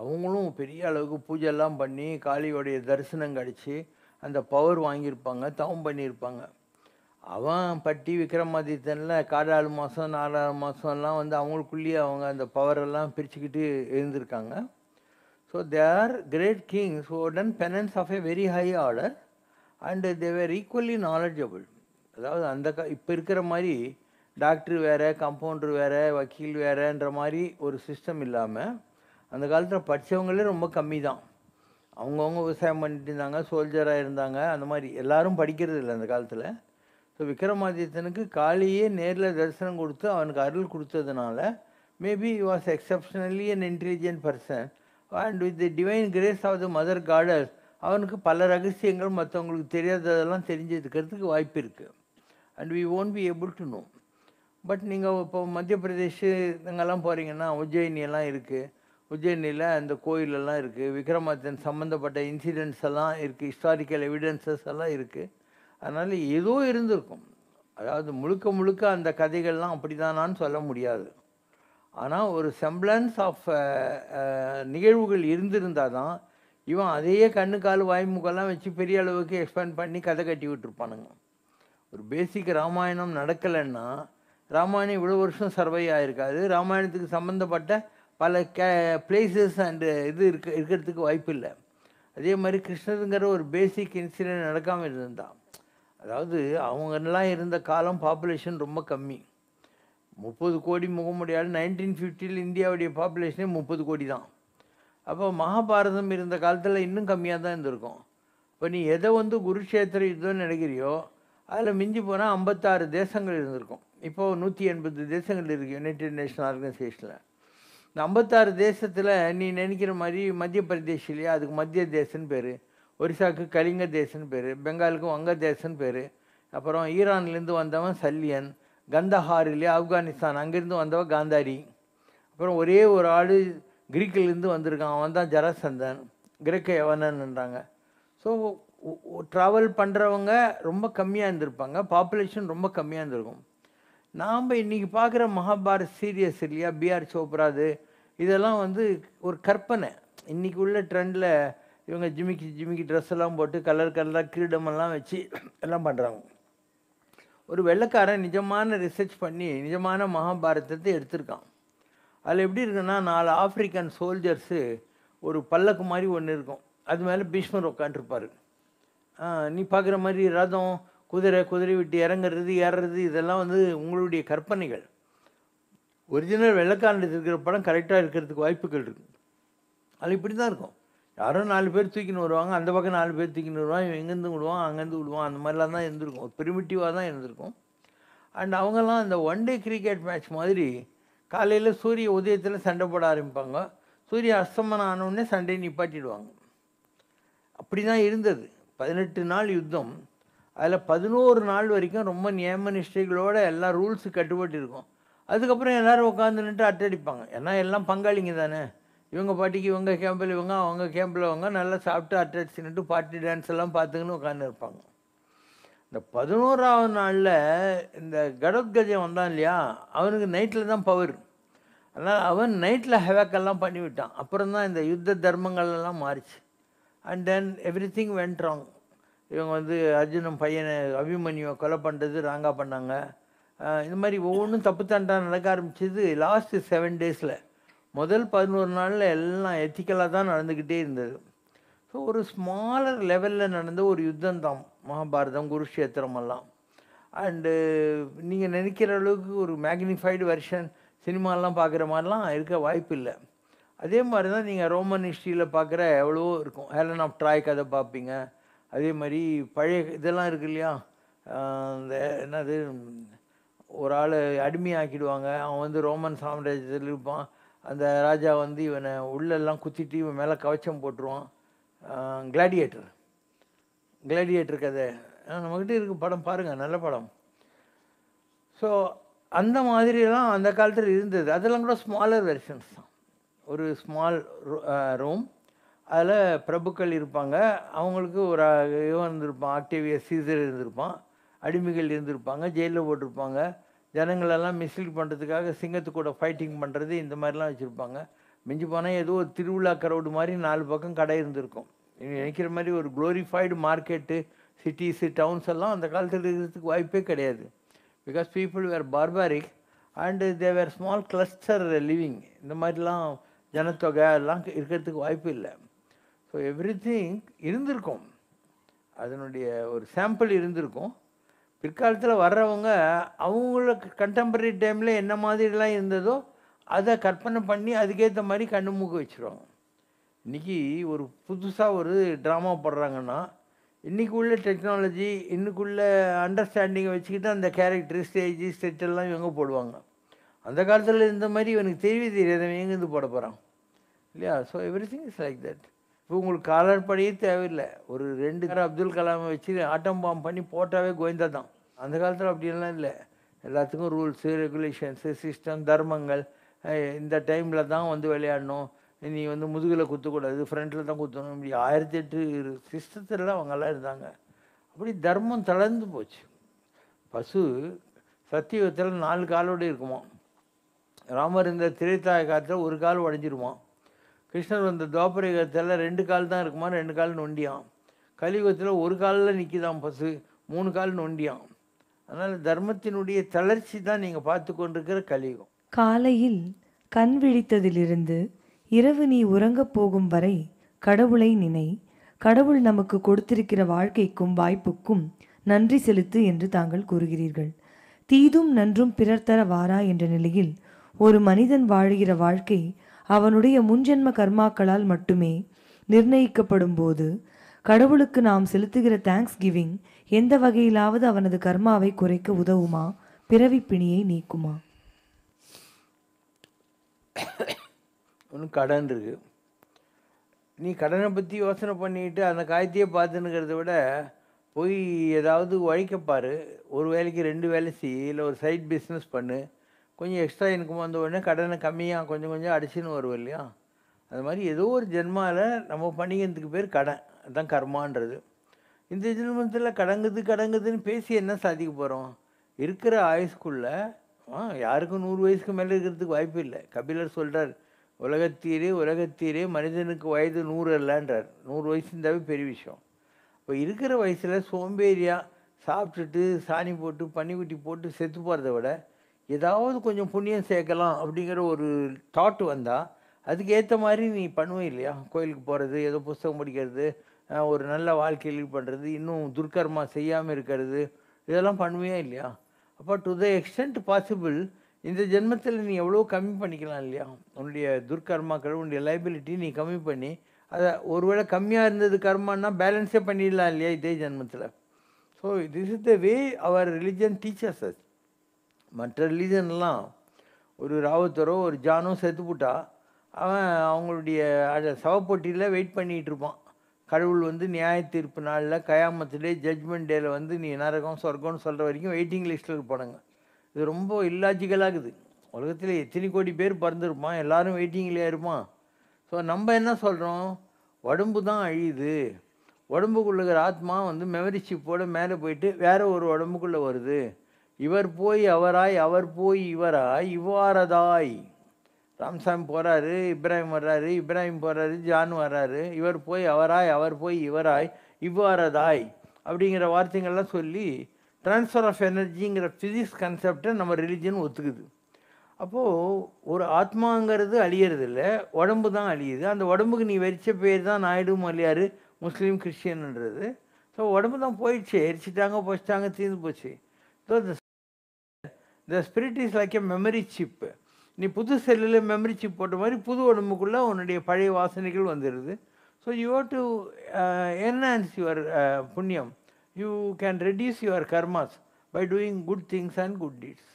அவங்களும் பெரிய அளவுக்கு எல்லாம் பண்ணி காளியோடைய தரிசனம் கிடச்சி அந்த பவர் வாங்கியிருப்பாங்க தவம் பண்ணியிருப்பாங்க அவன் பட்டி விக்ரமாதித்தனில் காடாறு மாதம் நாலாறு மாதம்லாம் வந்து அவங்களுக்குள்ளேயே அவங்க அந்த பவரெல்லாம் பிரிச்சுக்கிட்டு இருந்திருக்காங்க so they are great kings done penance of a very high order and they're equally knowledgeable அதாவது அந்த க இப்போ இருக்கிற மாதிரி டாக்டர் வேறு கம்பவுண்டர் வேறு வக்கீல் வேறுன்ற மாதிரி ஒரு சிஸ்டம் இல்லாமல் அந்த காலத்தில் படித்தவங்களே ரொம்ப கம்மி தான் அவங்கவுங்க விவசாயம் பண்ணிட்டு இருந்தாங்க சோல்ஜராக இருந்தாங்க அந்த மாதிரி எல்லாரும் படிக்கிறது இல்லை அந்த காலத்தில் ஸோ விக்ரமாதித்தனுக்கு காலையே நேரில் தரிசனம் கொடுத்து அவனுக்கு அருள் கொடுத்ததுனால maybe was exceptionally and intelligent person and with the divine grace of the mother goddess அவனுக்கு பல ரகசியங்கள் மற்றவங்களுக்கு தெரியாததெல்லாம் தெரிஞ்சுக்கிறதுக்கு வாய்ப்பு இருக்குது and we won't be able to know but நீங்கள் இப்போ மத்திய பிரதேஷ் இங்கெல்லாம் போகிறீங்கன்னா உஜ்ஜயினியெல்லாம் இருக்குது உஜ்ஜயினியில் அந்த கோயிலெல்லாம் இருக்குது விக்ரமாதன் சம்மந்தப்பட்ட இன்சிடென்ட்ஸ் எல்லாம் இருக்குது ஹிஸ்டாரிக்கல் எவிடென்சஸ் எல்லாம் இருக்குது அதனால் ஏதோ இருந்திருக்கும் அதாவது முழுக்க முழுக்க அந்த கதைகள்லாம் அப்படி தானான்னு சொல்ல முடியாது ஆனால் ஒரு செம்பிளன்ஸ் ஆஃப் நிகழ்வுகள் இருந்திருந்தால் தான் இவன் அதையே கண்ணு கால் வாய்முகெல்லாம் வச்சு பெரிய அளவுக்கு எக்ஸ்பேண்ட் பண்ணி கதை கட்டி விட்டுருப்பானுங்க ஒரு பேசிக் ராமாயணம் நடக்கலைன்னா ராமாயணம் இவ்வளோ வருஷம் சர்வை ஆகிருக்காது ராமாயணத்துக்கு சம்மந்தப்பட்ட பல கே பிளேசஸ் அண்டு இது இருக்க இருக்கிறதுக்கு வாய்ப்பு இல்லை அதே மாதிரி கிருஷ்ணருங்கிற ஒரு பேசிக் இன்சிடென்ட் நடக்காமல் இருந்தான் அதாவது அவங்கெல்லாம் இருந்த காலம் பாப்புலேஷன் ரொம்ப கம்மி முப்பது கோடி முகமுடியால் நைன்டீன் ஃபிஃப்டியில் இந்தியாவுடைய பாப்புலேஷனே முப்பது கோடி தான் அப்போ மகாபாரதம் இருந்த காலத்தில் இன்னும் கம்மியாக தான் இருந்திருக்கும் இப்போ நீ எதை வந்து குருக்ஷேத்திரம் யுத்தம்னு நினைக்கிறியோ அதில் மிஞ்சி போனால் ஐம்பத்தாறு தேசங்கள் இருந்திருக்கும் இப்போது நூற்றி எண்பது தேசங்கள் இருக்குது யுனைடெட் நேஷன் ஆர்கனைசேஷனில் இந்த ஐம்பத்தாறு தேசத்தில் நீ நினைக்கிற மாதிரி மத்திய பிரதேஷ் இல்லையா அதுக்கு மத்திய தேசம்னு பேர் ஒரிசாவுக்கு கலிங்க தேசம்னு பேர் பெங்காலுக்கு வங்க தேசன்னு பேர் அப்புறம் ஈரான்லேருந்து வந்தவன் சல்லியன் கந்தஹார் இல்லையா ஆப்கானிஸ்தான் அங்கேருந்து வந்தவன் காந்தாரி அப்புறம் ஒரே ஒரு ஆள் கிரீக்கிலேருந்து வந்திருக்கான் அவன் தான் ஜரசந்தன் கிரேக்க யவனன்றாங்க ஸோ ட்ராவல் பண்ணுறவங்க ரொம்ப கம்மியாக இருந்திருப்பாங்க பாப்புலேஷன் ரொம்ப கம்மியாக இருந்திருக்கும் நாம் இன்றைக்கி பார்க்குற மகாபாரத் சீரியஸ் இல்லையா பிஆர் சோப்ராது இதெல்லாம் வந்து ஒரு கற்பனை இன்றைக்கி உள்ள ட்ரெண்டில் இவங்க ஜிமிக்கி ஜிமிக்கி ட்ரெஸ் எல்லாம் போட்டு கலர் கலராக கிரீடமெல்லாம் வச்சு எல்லாம் பண்ணுறாங்க ஒரு வெள்ளக்காரன் நிஜமான ரிசர்ச் பண்ணி நிஜமான மகாபாரதத்தை எடுத்திருக்கான் அதில் எப்படி இருக்குன்னா நாலு ஆப்ரிக்கன் சோல்ஜர்ஸு ஒரு பல்லக்கு மாதிரி ஒன்று இருக்கும் அது மேலே பீஷ்மர் உட்காந்துருப்பார் நீ பார்க்குற மாதிரி ரதம் குதிரை குதிரை விட்டு இறங்குறது ஏறுறது இதெல்லாம் வந்து உங்களுடைய கற்பனைகள் ஒரிஜினல் வெள்ளக்காரன் இருக்கிற படம் கரெக்டாக இருக்கிறதுக்கு வாய்ப்புகள் இருக்குது அது இப்படி தான் இருக்கும் யாரும் நாலு பேர் தூக்கின்னு வருவாங்க அந்த பக்கம் நாலு பேர் தூக்கின்னு வருவாங்க இவன் எங்கேருந்து விடுவான் அங்கேருந்து விடுவான் அந்த மாதிரிலாம் தான் இருந்திருக்கும் ஒரு பிரிமிட்டிவாக தான் இருந்திருக்கும் அண்ட் அவங்கெல்லாம் அந்த ஒன் டே கிரிக்கெட் மேட்ச் மாதிரி காலையில் சூரிய உதயத்தில் சண்டை போட ஆரம்பிப்பாங்க சூரிய அஸ்தமனம் ஆனவுடனே சண்டையை நிப்பாட்டிடுவாங்க அப்படி தான் இருந்தது பதினெட்டு நாள் யுத்தம் அதில் பதினோரு நாள் வரைக்கும் ரொம்ப நியம நிஷ்டைகளோடு எல்லா ரூல்ஸு கட்டுப்பட்டு இருக்கும் அதுக்கப்புறம் எல்லோரும் உட்காந்து நின்று அட்டடிப்பாங்க ஏன்னா எல்லாம் பங்காளிங்க தானே இவங்க பாட்டிக்கு இவங்க கேம்பில் இவங்க அவங்க கேம்பில் அவங்க நல்லா சாப்பிட்டு நின்று பாட்டி டான்ஸ் எல்லாம் பார்த்துக்கின்னு இருப்பாங்க இந்த பதினோராவது நாளில் இந்த கடோத்கஜன் வந்தான் இல்லையா அவனுக்கு நைட்டில் தான் பவர் அதனால் அவன் நைட்டில் ஹெவேக்கெல்லாம் பண்ணிவிட்டான் அப்புறம் தான் இந்த யுத்த தர்மங்கள்லாம் மாறிச்சு and then everything went wrong இவங்க வந்து அர்ஜுனும் பையனை அபிமன்யுவை கொலை பண்ணுறது ராங்காக பண்ணாங்க இந்த மாதிரி ஒவ்வொன்றும் தப்பு தண்டா நடக்க ஆரம்பிச்சது லாஸ்ட்டு செவன் டேஸில் முதல் பதினோரு நாளில் எல்லாம் எத்திக்கலாக தான் நடந்துக்கிட்டே இருந்தது ஸோ ஒரு ஸ்மாலர் லெவலில் நடந்த ஒரு யுத்தம் தான் மகாபாரதம் குருஷேத்திரம் எல்லாம் அண்டு நீங்கள் நினைக்கிற அளவுக்கு ஒரு மேக்னிஃபைடு வெர்ஷன் சினிமாலாம் பார்க்குற மாதிரிலாம் இருக்க வாய்ப்பு இல்லை அதே மாதிரி தான் நீங்கள் ரோமன் ஹிஸ்ட்ரியில் பார்க்குற எவ்வளவோ இருக்கும் ஹெலன் ஆஃப் ட்ராய் கதை பார்ப்பீங்க அதே மாதிரி பழைய இதெல்லாம் இருக்கு இல்லையா இந்த என்னது ஒரு ஆள் அடிமையாக்கிடுவாங்க அவன் வந்து ரோமன் சாம்ராஜ்யத்தில் இருப்பான் அந்த ராஜா வந்து இவனை உள்ளெல்லாம் குத்திட்டு இவன் மேலே கவச்சம் போட்டுருவான் கிளாடியேட்டர் கிளாடியேட்டர் கதை நம்மக்கிட்ட இருக்கு படம் பாருங்கள் நல்ல படம் ஸோ அந்த மாதிரியெல்லாம் அந்த காலத்தில் இருந்தது அதெல்லாம் கூட ஸ்மாலர் வெர்ஷன்ஸ் தான் ஒரு ஸ்மால் ரூம் அதில் பிரபுக்கள் இருப்பாங்க அவங்களுக்கு ஒரு இவன் இருந்திருப்பான் ஆக்டேவிய சீசர் இருந்திருப்பான் அடிமைகள் இருந்திருப்பாங்க ஜெயிலில் போட்டிருப்பாங்க ஜனங்களெல்லாம் மிஸ்லீட் பண்ணுறதுக்காக சிங்கத்து கூட ஃபைட்டிங் பண்ணுறது இந்த மாதிரிலாம் வச்சுருப்பாங்க மிஞ்சி போனால் ஏதோ ஒரு திருவிழா கிரௌடு மாதிரி நாலு பக்கம் கடை இருந்திருக்கும் நினைக்கிற மாதிரி ஒரு குளோரிஃபைடு மார்க்கெட்டு சிட்டிஸு டவுன்ஸ் எல்லாம் அந்த காலத்தில் இருக்கிறதுக்கு வாய்ப்பே கிடையாது because people were barbaric and were small cluster living இந்த மாதிரிலாம் ஜனத்தொகை எல்லாம் இருக்கிறதுக்கு வாய்ப்பு இல்லை ஸோ எவ்ரி திங் இருந்திருக்கும் அதனுடைய ஒரு சாம்பிள் இருந்திருக்கும் பிற்காலத்தில் வர்றவங்க அவங்கள கண்டெம்பரரி டைமில் என்ன மாதிரிலாம் இருந்ததோ அதை கற்பனை பண்ணி அதுக்கேற்ற மாதிரி கண்ணு மூக்க வச்சுருவாங்க இன்றைக்கி ஒரு புதுசாக ஒரு ட்ராமா போடுறாங்கன்னா இன்றைக்கி உள்ள டெக்னாலஜி இன்னைக்குள்ள அண்டர்ஸ்டாண்டிங்கை வச்சுக்கிட்டு அந்த கேரக்டர் ஸ்டேஜ் செட் எல்லாம் இவங்க போடுவாங்க அந்த காலத்தில் இருந்த மாதிரி இவனுக்கு தெரிய தெரியாது இவன் எங்கேருந்து போட போகிறான் இல்லையா so everything is like that இப்போ உங்களுக்கு காலாட்படியே தேவையில்லை ஒரு ரெண்டு பேர் அப்துல் கலாமை வச்சு ஆட்டம் பாம் பண்ணி போட்டாவே கோயந்தா தான் அந்த காலத்தில் அப்படியெல்லாம் இல்லை எல்லாத்துக்கும் ரூல்ஸு ரெகுலேஷன்ஸு சிஸ்டம் தர்மங்கள் இந்த டைமில் தான் வந்து விளையாடணும் நீ வந்து முதுகில் குத்தக்கூடாது ஃப்ரண்ட்டில் தான் குத்தணும் இப்படி ஆயிரத்தி எட்டு சிஸ்டத்துலலாம் அவங்கெல்லாம் இருந்தாங்க அப்படி தர்மம் தளர்ந்து போச்சு பசு சத்தியத்தில் நாலு காலோடு இருக்குமா ராமர் இந்த திரைத்தாய காலத்தில் ஒரு கால் உடஞ்சிருமான் கிருஷ்ணர் வந்த துவாபரிகத்தில் ரெண்டு கால் தான் இருக்குமா ரெண்டு கால் நொண்டியாம் கலியுகத்தில் ஒரு காலில் நிற்கிதாம் பசு மூணு கால் நொண்டியாம் அதனால் தர்மத்தினுடைய தளர்ச்சி தான் நீங்கள் பார்த்து கொண்டிருக்கிற கலியுகம் காலையில் கண் விழித்ததிலிருந்து இரவு நீ உறங்கப் போகும் வரை கடவுளை நினை கடவுள் நமக்கு கொடுத்திருக்கிற வாழ்க்கைக்கும் வாய்ப்புக்கும் நன்றி செலுத்து என்று தாங்கள் கூறுகிறீர்கள் தீதும் நன்றும் பிறர் தர வாரா என்ற நிலையில் ஒரு மனிதன் வாழுகிற வாழ்க்கை அவனுடைய முன்ஜென்ம கர்மாக்களால் மட்டுமே நிர்ணயிக்கப்படும் போது கடவுளுக்கு நாம் செலுத்துகிற தேங்க்ஸ் கிவிங் எந்த வகையிலாவது அவனது கர்மாவை குறைக்க உதவுமா பிறவி பிணியை நீக்குமா ஒன்று கடன் இருக்கு நீ கடனை பற்றி யோசனை பண்ணிட்டு அந்த காயத்தையே பார்த்துனுங்கிறத விட போய் ஏதாவது உழைக்கப்பார் ஒரு வேலைக்கு ரெண்டு வேலை செய்ய இல்லை ஒரு சைட் பிஸ்னஸ் பண்ணு கொஞ்சம் எக்ஸ்ட்ரா இன்கம் வந்த உடனே கடனை கம்மியாக கொஞ்சம் கொஞ்சம் அடிச்சுன்னு வருவோம் இல்லையா அது மாதிரி ஏதோ ஒரு ஜென்மாவில் நம்ம பண்ணிக்கிறதுக்கு பேர் கடன் அதுதான் கர்மான்றது இந்த ஜென்மத்தில் கடங்குது கடங்குதுன்னு பேசி என்ன சாதிக்க போகிறோம் இருக்கிற ஆயுஸ்குள்ளே யாருக்கும் நூறு வயசுக்கு மேலே இருக்கிறதுக்கு வாய்ப்பு இல்லை கபிலர் சொல்கிறார் உலகத்தீரே உலகத்தீரே மனிதனுக்கு வயது நூறு இல்லைன்றார் நூறு வயசுந்தாவே பெரிய விஷயம் இப்போ இருக்கிற வயசில் சோம்பேறியாக சாப்பிட்டுட்டு சாணி போட்டு பன்னிக்குட்டி போட்டு செத்து போகிறத விட ஏதாவது கொஞ்சம் புண்ணியம் சேர்க்கலாம் அப்படிங்கிற ஒரு தாட் வந்தால் அதுக்கு ஏற்ற மாதிரி நீ பண்ணுவே இல்லையா கோயிலுக்கு போகிறது ஏதோ புஸ்தகம் படிக்கிறது ஒரு நல்ல வாழ்க்கையில் பண்ணுறது இன்னும் துர்க்கர்மா செய்யாமல் இருக்கிறது இதெல்லாம் பண்ணுவே இல்லையா அப்போ டு த எக்ஸ்டென்ட் பாசிபிள் இந்த ஜென்மத்தில் நீ எவ்வளோ கம்மி பண்ணிக்கலாம் இல்லையா உன்னுடைய துர்க்கர்மாக்கள் உன்னுடைய லைபிலிட்டி நீ கம்மி பண்ணி அதை ஒருவேளை கம்மியாக இருந்தது கர்மான்னா பேலன்ஸே பண்ணிடலாம் இல்லையா இதே ஜென்மத்தில் so this is the way our religion teachers as மற்ற ரிலீஜன்லாம் ஒரு ராவுத்தரோ ஒரு ஜானோ செத்து போட்டா அவன் அவங்களுடைய அதை சவப்பொட்டியில் வெயிட் பண்ணிகிட்டு இருப்பான் கடவுள் வந்து நியாய தீர்ப்பு நாளில் கயாமத்துலேயே ஜட்மெண்ட் டேயில் வந்து நீ நரகம் சொர்க்கம்னு சொல்கிற வரைக்கும் வெயிட்டிங் லிஸ்ட்டில் இருப்பானுங்க இது ரொம்ப இல்லாஜிக்கலாகுது உலகத்தில் எத்தனை கோடி பேர் பறந்துருப்பான் எல்லோரும் வெயிட்டிங்லேயே இருப்பான் ஸோ நம்ம என்ன சொல்கிறோம் உடம்பு தான் அழியுது உடம்புக்குள்ளே ஆத்மா வந்து மெமரி சிப்போடு மேலே போயிட்டு வேறு ஒரு உடம்புக்குள்ளே வருது இவர் போய் அவராய் அவர் போய் இவராய் இவ்வாறதாய் ராம்சாமி போகிறாரு இப்ராஹிம் வர்றாரு இப்ராஹிம் போகிறாரு ஜான் வர்றாரு இவர் போய் அவராய் அவர் போய் இவராய் இவ்வாறதாய் அப்படிங்கிற வார்த்தைங்கள்லாம் சொல்லி ட்ரான்ஸ்ஃபர் ஆஃப் எனர்ஜிங்கிற ஃபிசிக்ஸ் கன்செப்டை நம்ம ரிலீஜன் ஒத்துக்குது அப்போது ஒரு ஆத்மாங்கிறது அழியறது இல்லை உடம்பு தான் அழியுது அந்த உடம்புக்கு நீ வெறிச்ச பேர் தான் நாயுடும் அழியாரு முஸ்லீம் கிறிஸ்டியன்ன்றது ஸோ உடம்பு தான் போயிடுச்சு எரிச்சிட்டாங்க போச்சிட்டாங்க தீர்ந்து போச்சு so the the spirit is like a memory chip நீ புது செல்லில் மெமரி சிப் போட்ட மாதிரி புது உடம்புக்குள்ளே உன்னுடைய பழைய வாசனைகள் வந்துடுது so you have to enhance your புண்ணியம் you can reduce your karmas by doing good things and good deeds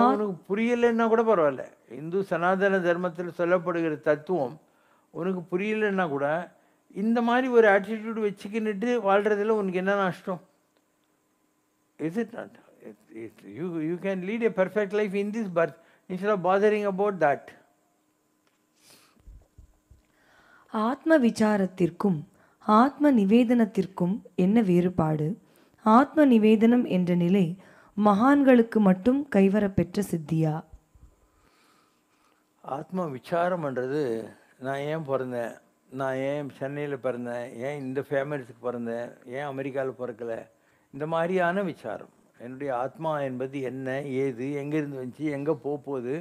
உனக்கு புரியலைன்னா கூட பரவாயில்ல இந்து சனாதன தர்மத்தில் சொல்லப்படுகிற தத்துவம் உனக்கு புரியலைன்னா கூட இந்த மாதிரி ஒரு ஆட்டிடியூடு வச்சுக்கின்னுட்டு வாழ்கிறதுல உனக்கு என்ன நஷ்டம் Is it not? It, it, you, you can lead a perfect life in this birth instead of bothering about that. ஆத்ம விசாரத்திற்கும் ஆத்ம நிவேதனத்திற்கும் என்ன வேறுபாடு ஆத்ம நிவேதனம் என்ற நிலை மகான்களுக்கு மட்டும் கைவரப்பெற்ற சித்தியா ஆத்ம விசாரம்ன்றது நான் ஏன் பிறந்தேன் நான் ஏன் சென்னையில் பிறந்தேன் ஏன் இந்த ஃபேமிலிஸுக்கு பிறந்தேன் ஏன் அமெரிக்காவில் பிறக்கலை இந்த மாதிரியான விசாரம் என்னுடைய ஆத்மா என்பது என்ன ஏது எங்கேருந்து வந்துச்சு எங்கே போகுது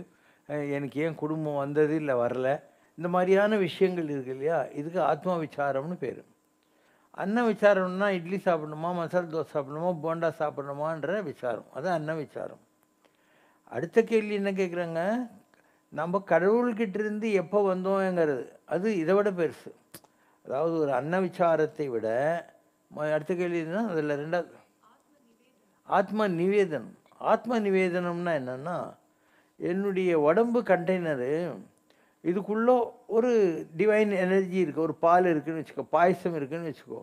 எனக்கு ஏன் குடும்பம் வந்தது இல்லை வரல இந்த மாதிரியான விஷயங்கள் இருக்கு இல்லையா இதுக்கு ஆத்மா விசாரம்னு பேர் அன்ன விசாரம்னா இட்லி சாப்பிடணுமா மசாலா தோசை சாப்பிடணுமா போண்டா சாப்பிடணுமான்ற விசாரம் அதுதான் அன்ன விசாரம் அடுத்த கேள்வி என்ன கேட்குறாங்க நம்ம கடவுள்கிட்ட இருந்து எப்போ வந்தோங்கிறது அது இதை விட பெருசு அதாவது ஒரு அன்ன விசாரத்தை விட அடுத்த கேள்வி அதுதான் அதில் ரெண்டாவது ஆத்ம நிவேதனம் ஆத்ம நிவேதனம்னா என்னென்னா என்னுடைய உடம்பு கண்டெய்னரு இதுக்குள்ளே ஒரு டிவைன் எனர்ஜி இருக்குது ஒரு பால் இருக்குதுன்னு வச்சுக்கோ பாயசம் இருக்குதுன்னு வச்சுக்கோ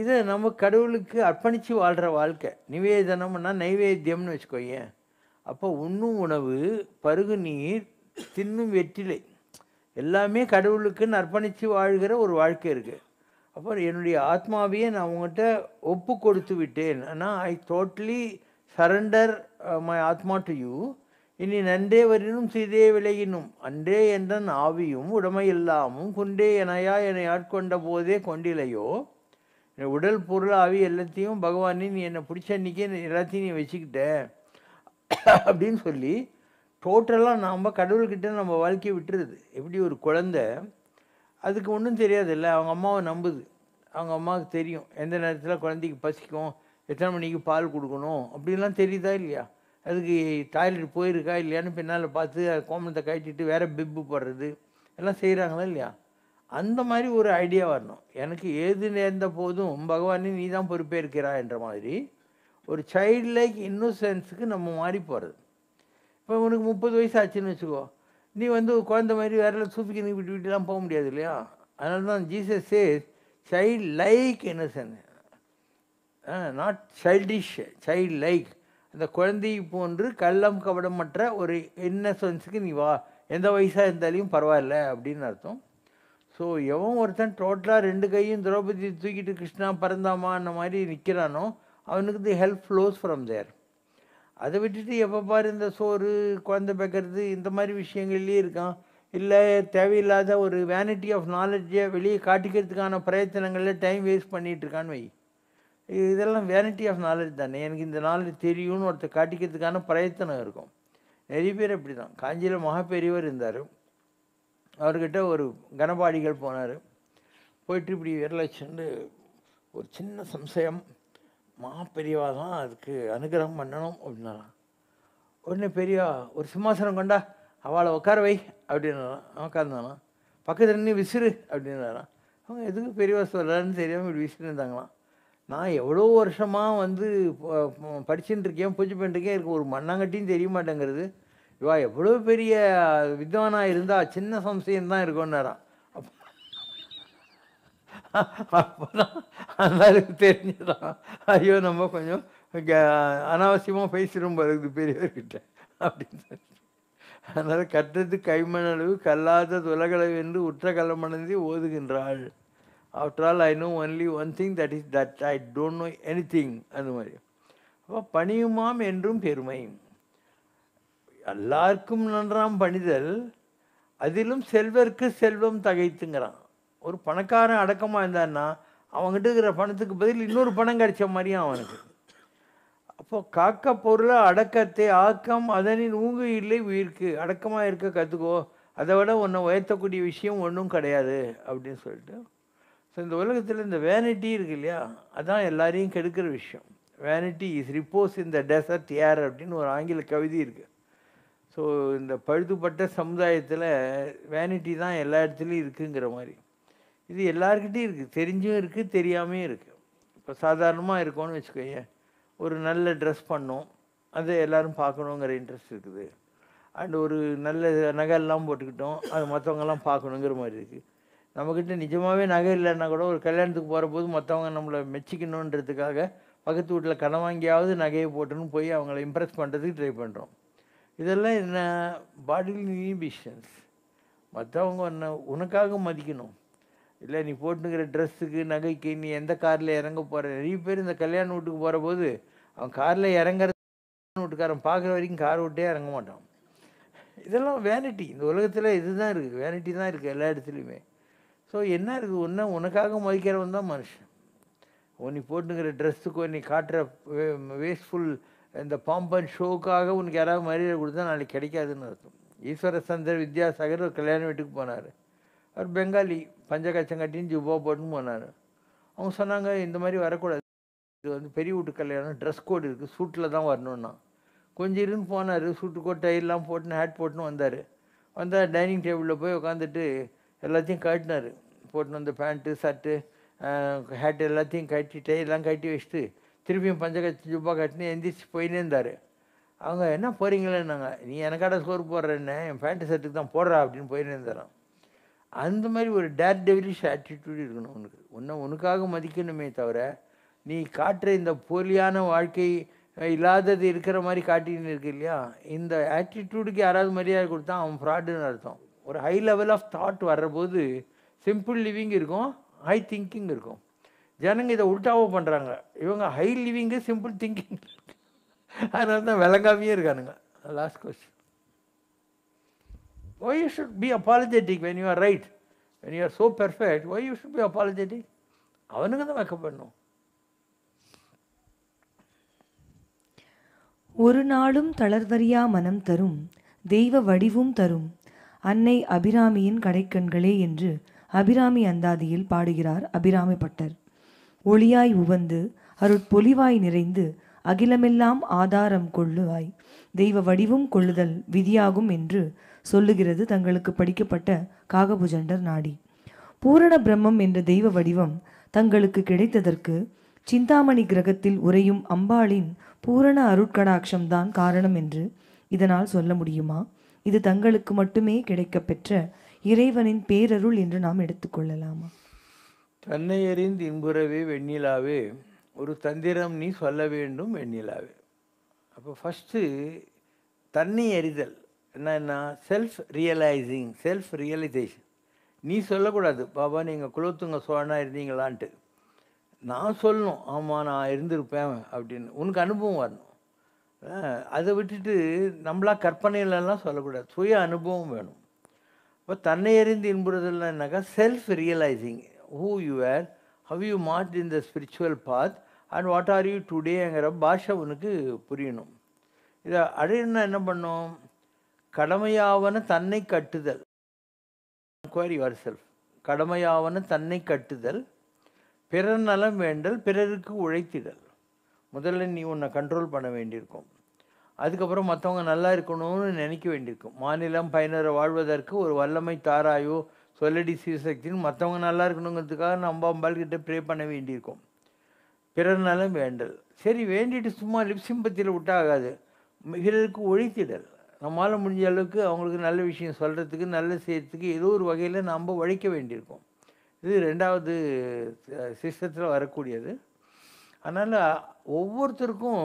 இதை நம்ம கடவுளுக்கு அர்ப்பணித்து வாழ்கிற வாழ்க்கை நிவேதனம்னா நைவேத்தியம்னு வச்சுக்கோ ஏன் அப்போ உண்ணும் உணவு பருகு நீர் தின்னும் வெற்றிலை எல்லாமே கடவுளுக்குன்னு அர்ப்பணித்து வாழ்கிற ஒரு வாழ்க்கை இருக்குது அப்புறம் என்னுடைய ஆத்மாவையே நான் உங்கள்கிட்ட ஒப்பு கொடுத்து விட்டேன் ஆனால் I totally surrender my uh, atma to you இனி நன்றே வரினும் சிறிதே விளையினும் அன்றே என்றன் ஆவியும் உடமை உடமையில்லாமும் குண்டே எனையா என்னை ஆட்கொண்ட போதே கொண்டிலையோ உடல் பொருள் ஆவி எல்லாத்தையும் பகவானே நீ என்னை பிடிச்ச அன்னைக்கே எல்லாத்தையும் நீ வச்சுக்கிட்ட அப்படின்னு சொல்லி டோட்டலாக நாம் கடவுள்கிட்ட நம்ம வாழ்க்கையை விட்டுருது எப்படி ஒரு குழந்தை அதுக்கு ஒன்றும் தெரியாது இல்லை அவங்க அம்மாவை நம்புது அவங்க அம்மாவுக்கு தெரியும் எந்த நேரத்தில் குழந்தைக்கு பசிக்கும் எத்தனை மணிக்கு பால் கொடுக்கணும் அப்படின்லாம் தெரியுதா இல்லையா அதுக்கு டாய்லெட் போயிருக்கா இல்லையான்னு பின்னால் பார்த்து கோமணத்தை கட்டிட்டு வேறு பிப்பு போடுறது எல்லாம் செய்கிறாங்களா இல்லையா அந்த மாதிரி ஒரு ஐடியா வரணும் எனக்கு ஏது நேர்ந்த போதும் பகவானே நீ தான் பொறுப்பேற்கிறா என்ற மாதிரி ஒரு சைல்டு லைக் இன்னோசென்ஸுக்கு நம்ம மாறி போகிறது இப்போ உனக்கு முப்பது வயசு ஆச்சுன்னு வச்சுக்கோ நீ வந்து குழந்தை மாதிரி வேறில் நீ விட்டு விட்டுலாம் போக முடியாது இல்லையா அதனால தான் Jesus says child like innocent not childish child like அந்த குழந்தை போன்று கள்ளம் கவடமற்ற ஒரு இன்னசென்ஸுக்கு நீ வா எந்த வயசாக இருந்தாலையும் பரவாயில்ல அப்படின்னு அர்த்தம் ஸோ எவன் ஒருத்தன் டோட்டலாக ரெண்டு கையும் திரௌபதி தூக்கிட்டு கிருஷ்ணா பறந்தாமான்னு மாதிரி நிற்கிறானோ அவனுக்கு the help flows from there அதை விட்டுட்டு எப்போ பாரு இந்த சோறு குழந்தை பேக்கிறது இந்த மாதிரி விஷயங்கள்லேயே இருக்கான் இல்லை தேவையில்லாத ஒரு வேனிட்டி ஆஃப் நாலேஜை வெளியே காட்டிக்கிறதுக்கான பிரயத்தனங்களில் டைம் வேஸ்ட் இருக்கான்னு வை இதெல்லாம் வேனிட்டி ஆஃப் நாலேஜ் தானே எனக்கு இந்த நாலேஜ் தெரியும்னு ஒருத்தர் காட்டிக்கிறதுக்கான பிரயத்தனம் இருக்கும் நிறைய பேர் அப்படி தான் காஞ்சியில் மகப்பெரியவர் இருந்தார் அவர்கிட்ட ஒரு கனபாடிகள் போனார் போயிட்டு இப்படி விரலச்சுண்டு ஒரு சின்ன சம்சயம் மா பெரியவா தான் அதுக்கு அனுகிரகம் பண்ணணும் அப்படின்னாரான் உடனே பெரியவா ஒரு சிம்மாசனம் கொண்டா அவளை உட்கார வை அப்படின்னாரான் உட்கார்ந்தானா பக்கத்தில் நின்று விசிறு அப்படின்னாரான் அவங்க எதுக்கு பெரியவா சொல்கிறான்னு தெரியாமல் இப்படி விசிறுந்தாங்களாம் நான் எவ்வளோ வருஷமாக வந்து படிச்சுட்டு இருக்கேன் பூஜை பண்ணிருக்கேன் எனக்கு ஒரு மண்ணாங்கட்டியும் தெரிய மாட்டேங்கிறது இவா எவ்வளோ பெரிய வித்வானாக இருந்தால் சின்ன சம்சயம் தான் இருக்கும்னாரான் அப்போ தான் தெரிஞ்சுதான் ஐயோ நம்ம கொஞ்சம் அனாவசியமாக பேசிடும் இருக்குது பெரியவர்கிட்ட அப்படின்னு அதனால் கற்றது கைமணளவு கல்லாத துலகளவு என்று உற்ற கலமணந்தி ஓதுகின்றாள் after all I know only one thing that is that I don't know anything அந்த மாதிரி அப்போ பணியுமாம் என்றும் பெருமை எல்லாருக்கும் நன்றாம் பணிதல் அதிலும் செல்வர்க்கு செல்வம் தகைத்துங்கிறான் ஒரு பணக்காரன் அடக்கமாக இருந்தான்னா அவங்ககிட்ட இருக்கிற பணத்துக்கு பதில் இன்னொரு பணம் கிடைச்ச மாதிரியும் அவனுக்கு அப்போது காக்க பொருளை அடக்கத்தை ஆக்கம் அதனின் ஊங்கு இல்லை உயிர்க்கு அடக்கமாக இருக்க கற்றுக்கோ அதை விட உன்னை உயர்த்தக்கூடிய விஷயம் ஒன்றும் கிடையாது அப்படின்னு சொல்லிட்டு ஸோ இந்த உலகத்தில் இந்த வேனிட்டி இருக்கு இல்லையா அதான் எல்லாரையும் கெடுக்கிற விஷயம் வேனிட்டி இஸ் ரிப்போஸ் இந்த டெசர்ட் ஏர் அப்படின்னு ஒரு ஆங்கில கவிதை இருக்குது ஸோ இந்த பழுதுபட்ட சமுதாயத்தில் வேனிட்டி தான் எல்லா இடத்துலையும் இருக்குங்கிற மாதிரி இது எல்லாருக்கிட்டையும் இருக்குது தெரிஞ்சும் இருக்குது தெரியாமையும் இருக்குது இப்போ சாதாரணமாக இருக்கோன்னு வச்சுக்கோங்க ஒரு நல்ல ட்ரெஸ் பண்ணோம் அது எல்லோரும் பார்க்கணுங்கிற இன்ட்ரெஸ்ட் இருக்குது அண்டு ஒரு நல்ல நகைலாம் போட்டுக்கிட்டோம் அது மற்றவங்கெல்லாம் பார்க்கணுங்கிற மாதிரி இருக்குது நம்மக்கிட்ட நிஜமாகவே நகை இல்லைன்னா கூட ஒரு கல்யாணத்துக்கு போகிற போது மற்றவங்க நம்மளை மெச்சிக்கணுன்றதுக்காக பக்கத்து வீட்டில் கடன் வாங்கியாவது நகையை போட்டுன்னு போய் அவங்கள இம்ப்ரெஸ் பண்ணுறதுக்கு ட்ரை பண்ணுறோம் இதெல்லாம் என்ன பாடி இன்பிஷன்ஸ் மற்றவங்க என்ன உனக்காக மதிக்கணும் இல்லை நீ போட்டுங்கிற ட்ரெஸ்ஸுக்கு நகைக்கு நீ எந்த காரில் இறங்க போகிற நிறைய பேர் இந்த கல்யாண வீட்டுக்கு போகிற போது அவன் காரில் இறங்குற வீட்டுக்காரன் பார்க்குற வரைக்கும் கார் விட்டே இறங்க மாட்டான் இதெல்லாம் வேனிட்டி இந்த உலகத்தில் இதுதான் இருக்குது வேனிட்டி தான் இருக்குது எல்லா இடத்துலையுமே ஸோ என்ன இருக்குது ஒன்று உனக்காக மதிக்கிறவன் தான் மனுஷன் நீ போட்டுங்கிற ட்ரெஸ்ஸுக்கோ நீ காட்டுற வேஸ்ட்ஃபுல் இந்த பாம்பன் ஷோக்காக உனக்கு யாராவது மரியாதை கொடுத்தா நாளைக்கு கிடைக்காதுன்னு அர்த்தம் ஈஸ்வர சந்திர வித்யாசாகர் ஒரு கல்யாண வீட்டுக்கு போனார் அவர் பெங்காலி பஞ்ச கச்சம் கட்டின்னு ஜிப்பா போட்டுன்னு போனார் அவங்க சொன்னாங்க இந்த மாதிரி வரக்கூடாது இது வந்து பெரிய வீட்டு கல்யாணம் ட்ரெஸ் கோடு இருக்குது சூட்டில் தான் வரணும்னா கொஞ்சம் இருந்து போனார் சூட்டு கோட் டைலாம் போட்டுன்னு ஹேட் போட்டுன்னு வந்தார் வந்தால் டைனிங் டேபிளில் போய் உட்காந்துட்டு எல்லாத்தையும் கட்டினார் போட்டுன்னு வந்த பேண்ட்டு ஷர்ட்டு ஹேட் எல்லாத்தையும் கட்டி டைலாம் கட்டி வச்சுட்டு திருப்பியும் பஞ்சகட்சி ஜூபா கட்டினு எந்திரிச்சு போயின்னே இருந்தார் அவங்க என்ன போகிறீங்களேன்னாங்க நீ எனக்காட ஸ்கோர் போடுறேன்னு என் பேண்ட்டு ஷர்ட்டுக்கு தான் போடுறா அப்படின்னு போயின்னு இருந்தாரான் அந்த மாதிரி ஒரு டேர் டெவிலிஷ் ஆட்டிடியூட் இருக்கணும் உனக்கு உன்னை உனக்காக மதிக்கணுமே தவிர நீ காட்டுற இந்த போலியான வாழ்க்கை இல்லாதது இருக்கிற மாதிரி காட்டின்னு இருக்கு இல்லையா இந்த ஆட்டிடியூடுக்கு யாராவது மரியாதை கொடுத்தா அவன் ஃப்ராடுன்னு அர்த்தம் ஒரு ஹை லெவல் ஆஃப் தாட் வர்றபோது சிம்பிள் லிவிங் இருக்கும் ஹை திங்கிங் இருக்கும் ஜனங்க இதை உல்டாவோ பண்ணுறாங்க இவங்க ஹை லிவிங்கு சிம்பிள் திங்கிங் அதனால தான் விளங்காமையே இருக்கானுங்க last question Why you should be apologetic when you are right? When you are so perfect, why you should be apologetic? அவனுக்கு தான் வைக்கப்படணும் ஒரு நாளும் தளர்வரியா மனம் தரும் தெய்வ வடிவும் தரும் அன்னை அபிராமியின் கடைக்கண்களே என்று அபிராமி அந்தாதியில் பாடுகிறார் அபிராமி பட்டர் ஒளியாய் உவந்து அருட்பொலிவாய் நிறைந்து அகிலமெல்லாம் ஆதாரம் கொள்ளுவாய் தெய்வ வடிவும் கொள்ளுதல் விதியாகும் என்று சொல்லுகிறது தங்களுக்கு படிக்கப்பட்ட காகபுஜண்டர் நாடி பூரண பிரம்மம் என்ற தெய்வ வடிவம் தங்களுக்கு கிடைத்ததற்கு சிந்தாமணி கிரகத்தில் உறையும் அம்பாளின் பூரண அருட்கடாட்சம்தான் காரணம் என்று இதனால் சொல்ல முடியுமா இது தங்களுக்கு மட்டுமே கிடைக்கப்பெற்ற இறைவனின் பேரருள் என்று நாம் எடுத்துக்கொள்ளலாமா தன்னை எறிந்து இன்புறவே வெண்ணிலாவே ஒரு தந்திரம் நீ சொல்ல வேண்டும் வெண்ணிலாவே அப்போ ஃபஸ்ட்டு தன்னை எறிதல் என்னன்னா செல்ஃப் ரியலைசிங் செல்ஃப் ரியலைசேஷன் நீ சொல்லக்கூடாது பாபா நீங்கள் குலோத்துங்க சோழனாக இருந்தீங்களான்ட்டு நான் சொல்லணும் ஆமாம் நான் இருந்திருப்பேன் அப்படின்னு உனக்கு அனுபவம் வரணும் அதை விட்டுட்டு நம்மளா கற்பனையிலலாம் சொல்லக்கூடாது சுய அனுபவம் வேணும் இப்போ தன்னை எறிந்து இன்புறதுலனாக்கா self realising who you are how you made in the spiritual path and what are you டுடேங்கிற பாஷை உனக்கு புரியணும் இதை அடையினா என்ன பண்ணோம் கடமையாவன தன்னை கட்டுதல் குவரி யுவர் செல்ஃப் கடமையாவன தன்னை கட்டுதல் பிறர் நலம் வேண்டல் பிறருக்கு உழைத்திடல் முதல்ல நீ உன்னை கண்ட்ரோல் பண்ண வேண்டியிருக்கும் அதுக்கப்புறம் மற்றவங்க நல்லா இருக்கணும்னு நினைக்க வேண்டியிருக்கும் மாநிலம் பயனரை வாழ்வதற்கு ஒரு வல்லமை தாராயோ சொல்லடி சீசக்தின்னு மற்றவங்க நல்லா இருக்கணுங்கிறதுக்காக நம்ம அம்பாள்கிட்ட ப்ரே பண்ண வேண்டியிருக்கும் பிறர் நலம் வேண்டல் சரி வேண்டிட்டு சும்மா லிப்சிம்பத்தியில் விட்டாகாது பிறருக்கு ஒழித்திடல் நம்மளால் முடிஞ்ச அளவுக்கு அவங்களுக்கு நல்ல விஷயம் சொல்கிறதுக்கு நல்ல செய்கிறதுக்கு ஏதோ ஒரு வகையில் நம்ம உழைக்க வேண்டியிருக்கோம் இது ரெண்டாவது சிஸ்டத்தில் வரக்கூடியது அதனால் ஒவ்வொருத்தருக்கும்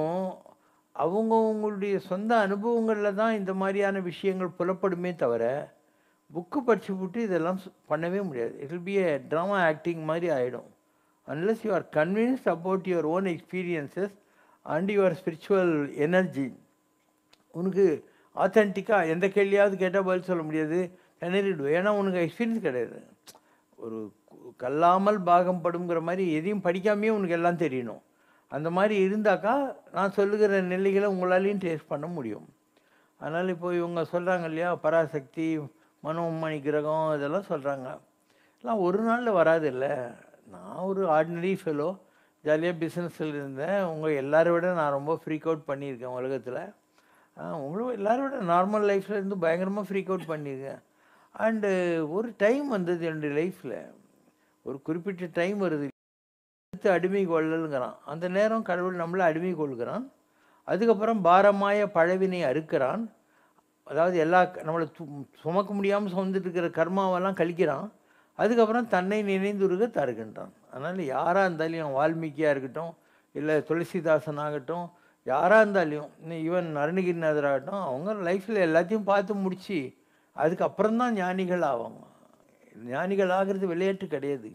அவங்கவுங்களுடைய சொந்த அனுபவங்களில் தான் இந்த மாதிரியான விஷயங்கள் புலப்படுமே தவிர புக்கு படித்து விட்டு இதெல்லாம் பண்ணவே முடியாது it be a drama acting மாதிரி ஆகிடும் unless you are convinced about your own experiences and your spiritual energy உனக்கு ஆத்தென்டிக்காக எந்த கேள்வியாவது கேட்டால் பதில் சொல்ல முடியாது திணறிடுவேன் ஏன்னா உனக்கு எக்ஸ்பீரியன்ஸ் கிடையாது ஒரு கல்லாமல் பாகம் படுங்கிற மாதிரி எதையும் படிக்காமையே உனக்கு எல்லாம் தெரியணும் அந்த மாதிரி இருந்தாக்கா நான் சொல்லுகிற நிலைகளை உங்களாலையும் டேஸ்ட் பண்ண முடியும் அதனால் இப்போ இவங்க சொல்கிறாங்க இல்லையா பராசக்தி மனோமணி கிரகம் இதெல்லாம் சொல்கிறாங்க எல்லாம் ஒரு நாளில் வராது இல்லை நான் ஒரு ஆர்டினரி ஃபெலோ ஜாலியாக பிஸ்னஸில் இருந்தேன் உங்கள் எல்லாரை விட நான் ரொம்ப ஃப்ரீக் அவுட் பண்ணியிருக்கேன் உலகத்தில் ஆ உங்களும் எல்லாரோட நார்மல் லைஃப்பில் இருந்து பயங்கரமாக ஃப்ரீக் அவுட் பண்ணியிருக்கேன் அண்டு ஒரு டைம் வந்தது என்னுடைய லைஃப்பில் ஒரு குறிப்பிட்ட டைம் வருது அடுத்து அடிமை கொள்ளலுங்கிறான் அந்த நேரம் கடவுள் நம்மளை அடிமை கொள்கிறான் அதுக்கப்புறம் பாரமாய பழவினை அறுக்கிறான் அதாவது எல்லா நம்மளை சுமக்க முடியாமல் சுமந்துட்டு இருக்கிற கர்மாவெல்லாம் கழிக்கிறான் அதுக்கப்புறம் தன்னை நினைந்துருக தருகின்றான் அதனால் யாராக இருந்தாலும் வால்மீகியாக இருக்கட்டும் இல்லை துளசிதாசன் ஆகட்டும் யாராக இருந்தாலையும் ஈவன் அருணகிரிநாதர் ஆகட்டும் அவங்க லைஃப்பில் எல்லாத்தையும் பார்த்து முடித்து அதுக்கப்புறம் தான் ஞானிகள் ஆவாங்க ஞானிகள் ஆகிறது விளையாட்டு கிடையாது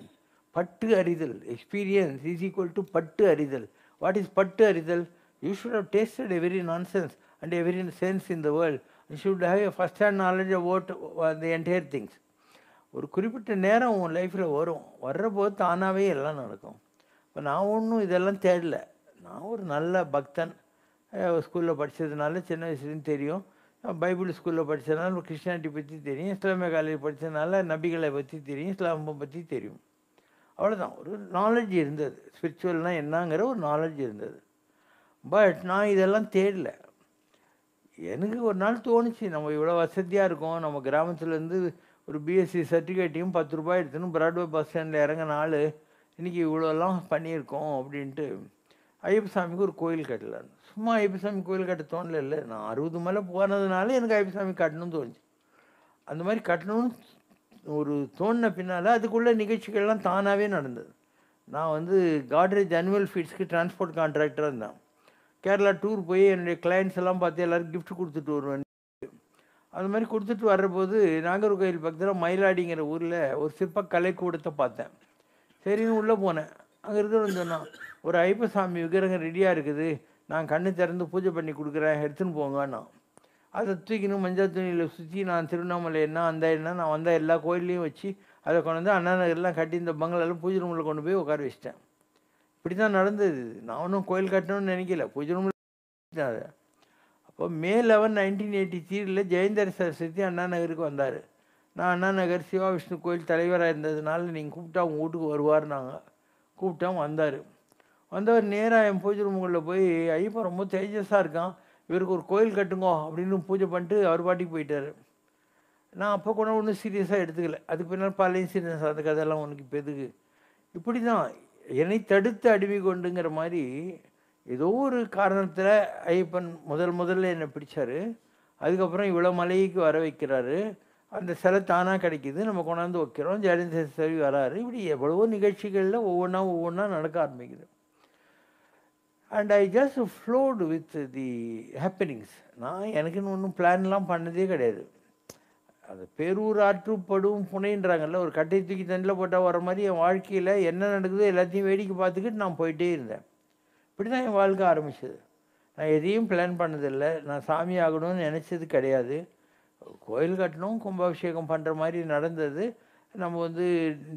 பட்டு அறிதல் எக்ஸ்பீரியன்ஸ் இஸ் ஈக்குவல் டு பட்டு அறிதல் வாட் இஸ் பட்டு அறிதல் you should have tasted every sense and every sense in the world you should have a first hand knowledge of the entire things ஒரு குறிப்பிட்ட நேரம் உன் லைஃப்பில் வரும் வர்றபோது தானாகவே எல்லாம் நடக்கும் இப்போ நான் ஒன்றும் இதெல்லாம் தேடலை நான் ஒரு நல்ல பக்தன் ஸ்கூலில் படித்ததுனால சின்ன வயசுலேருந்து தெரியும் பைபிள் ஸ்கூலில் படித்ததுனால கிறிஸ்டானிட்டி பற்றி தெரியும் இஸ்லாமிய காலேஜ் படித்ததுனால நபிகளை பற்றி தெரியும் இஸ்லாமம் பற்றி தெரியும் அவ்வளோதான் ஒரு நாலேஜ் இருந்தது ஸ்பிரிச்சுவல்னால் என்னங்கிற ஒரு நாலேஜ் இருந்தது பட் நான் இதெல்லாம் தேடல எனக்கு ஒரு நாள் தோணுச்சு நம்ம இவ்வளோ வசதியாக இருக்கும் நம்ம கிராமத்துலேருந்து ஒரு பிஎஸ்சி சர்டிஃபிகேட்டையும் பத்து ரூபாய் எடுத்துன்னு பிராட்வே பஸ் ஸ்டாண்டில் இறங்கின நாள் இன்றைக்கி இவ்வளோலாம் பண்ணியிருக்கோம் அப்படின்ட்டு ஐயப்பசாமிக்கு ஒரு கோயில் கட்டலான்னு சும்மா ஐயப்பசாமி கோயில் கட்ட தோணல இல்லை நான் அறுபது மலை போனதுனால எனக்கு ஐயப்பசாமி கட்டணும்னு தோணுச்சு அந்த மாதிரி கட்டணும்னு ஒரு தோணின பின்னால் அதுக்குள்ளே நிகழ்ச்சிகள்லாம் தானாகவே நடந்தது நான் வந்து காட்ரேஜ் அனுவல் ஃபீட்ஸ்க்கு டிரான்ஸ்போர்ட் கான்ட்ராக்டராக இருந்தேன் கேரளா டூர் போய் என்னுடைய கிளைண்ட்ஸ் எல்லாம் பார்த்து எல்லோரும் கிஃப்ட் கொடுத்துட்டு வருவேன் அந்த மாதிரி கொடுத்துட்டு வர்றபோது நாகர்கோயில் பக்கத்தில் மயிலாடிங்கிற ஊரில் ஒரு சிற்ப கலைக்கூடத்தை பார்த்தேன் சரின்னு உள்ளே போனேன் அங்கே இருக்கிற சொன்னான் ஒரு ஐப்பசாமி விக்கிரகம் ரெடியாக இருக்குது நான் கண்ணு திறந்து பூஜை பண்ணி கொடுக்குறேன் எடுத்துன்னு போங்கன்னா அதை தூக்கின்னு மஞ்சள் துணியில் சுற்றி நான் திருவண்ணாமலை என்ன அந்த என்ன நான் வந்தால் எல்லா கோயில்லையும் வச்சு அதை கொண்டு வந்து அண்ணா நகர்லாம் கட்டி இந்த பங்களாலும் பூஜை ரூமில் கொண்டு போய் உட்கார வச்சிட்டேன் இப்படி தான் நடந்தது நான் ஒன்றும் கோயில் கட்டணும்னு நினைக்கல பூஜை ரூமில் அதை அப்போ மே லெவன் நைன்டீன் எயிட்டி த்ரீல ஜெயந்தர் சரஸ்வதி அண்ணா நகருக்கு வந்தார் நான் அண்ணா நகர் சிவா விஷ்ணு கோயில் தலைவராக இருந்ததுனால நீங்கள் கூப்பிட்டா அவங்க வீட்டுக்கு வருவார்னாங்க கூப்பிட்டோம் வந்தார் வந்தவர் நேராக என் பூஜை ரூமுக்குள்ளே போய் ஐயப்பன் ரொம்ப தேஜஸாக இருக்கான் இவருக்கு ஒரு கோயில் கட்டுங்கோ அப்படின்னு பூஜை பண்ணிட்டு அவர் பாட்டிக்கு போயிட்டார் நான் அப்போ கூட ஒன்றும் சீரியஸாக எடுத்துக்கல அதுக்கு பின்னால் பழைய சீரியஸ் அந்த கதையெல்லாம் உனக்கு பெதுகு இப்படி தான் என்னை தடுத்து அடிமை கொண்டுங்கிற மாதிரி ஏதோ ஒரு காரணத்தில் ஐயப்பன் முதல் முதல்ல என்னை பிடிச்சார் அதுக்கப்புறம் இவ்வளோ மலைக்கு வர வைக்கிறாரு அந்த சிலை தானாக கிடைக்கிது நம்ம கொண்டாந்து வைக்கிறோம் ஜெயலலிதா சரி வராரு இப்படி எவ்வளவோ நிகழ்ச்சிகளில் ஒவ்வொன்றா ஒவ்வொன்றா நடக்க ஆரம்பிக்குது and I just flowed with the happenings நான் எனக்குன்னு ஒன்றும் பிளான்லாம் பண்ணதே கிடையாது அது பேரூர் ஆற்றுப்படும் புனைன்றாங்கல்ல ஒரு கட்டை தூக்கி தண்டில் போட்டால் வர மாதிரி என் வாழ்க்கையில் என்ன நடக்குதோ எல்லாத்தையும் வேடிக்கை பார்த்துக்கிட்டு நான் போயிட்டே இருந்தேன் இப்படி தான் என் வாழ்க்கை ஆரம்பிச்சது நான் எதையும் பிளான் பண்ணதில்லை நான் சாமி ஆகணும்னு நினச்சது கிடையாது கோயில் கட்டணும் கும்பாபிஷேகம் பண்ணுற மாதிரி நடந்தது நம்ம வந்து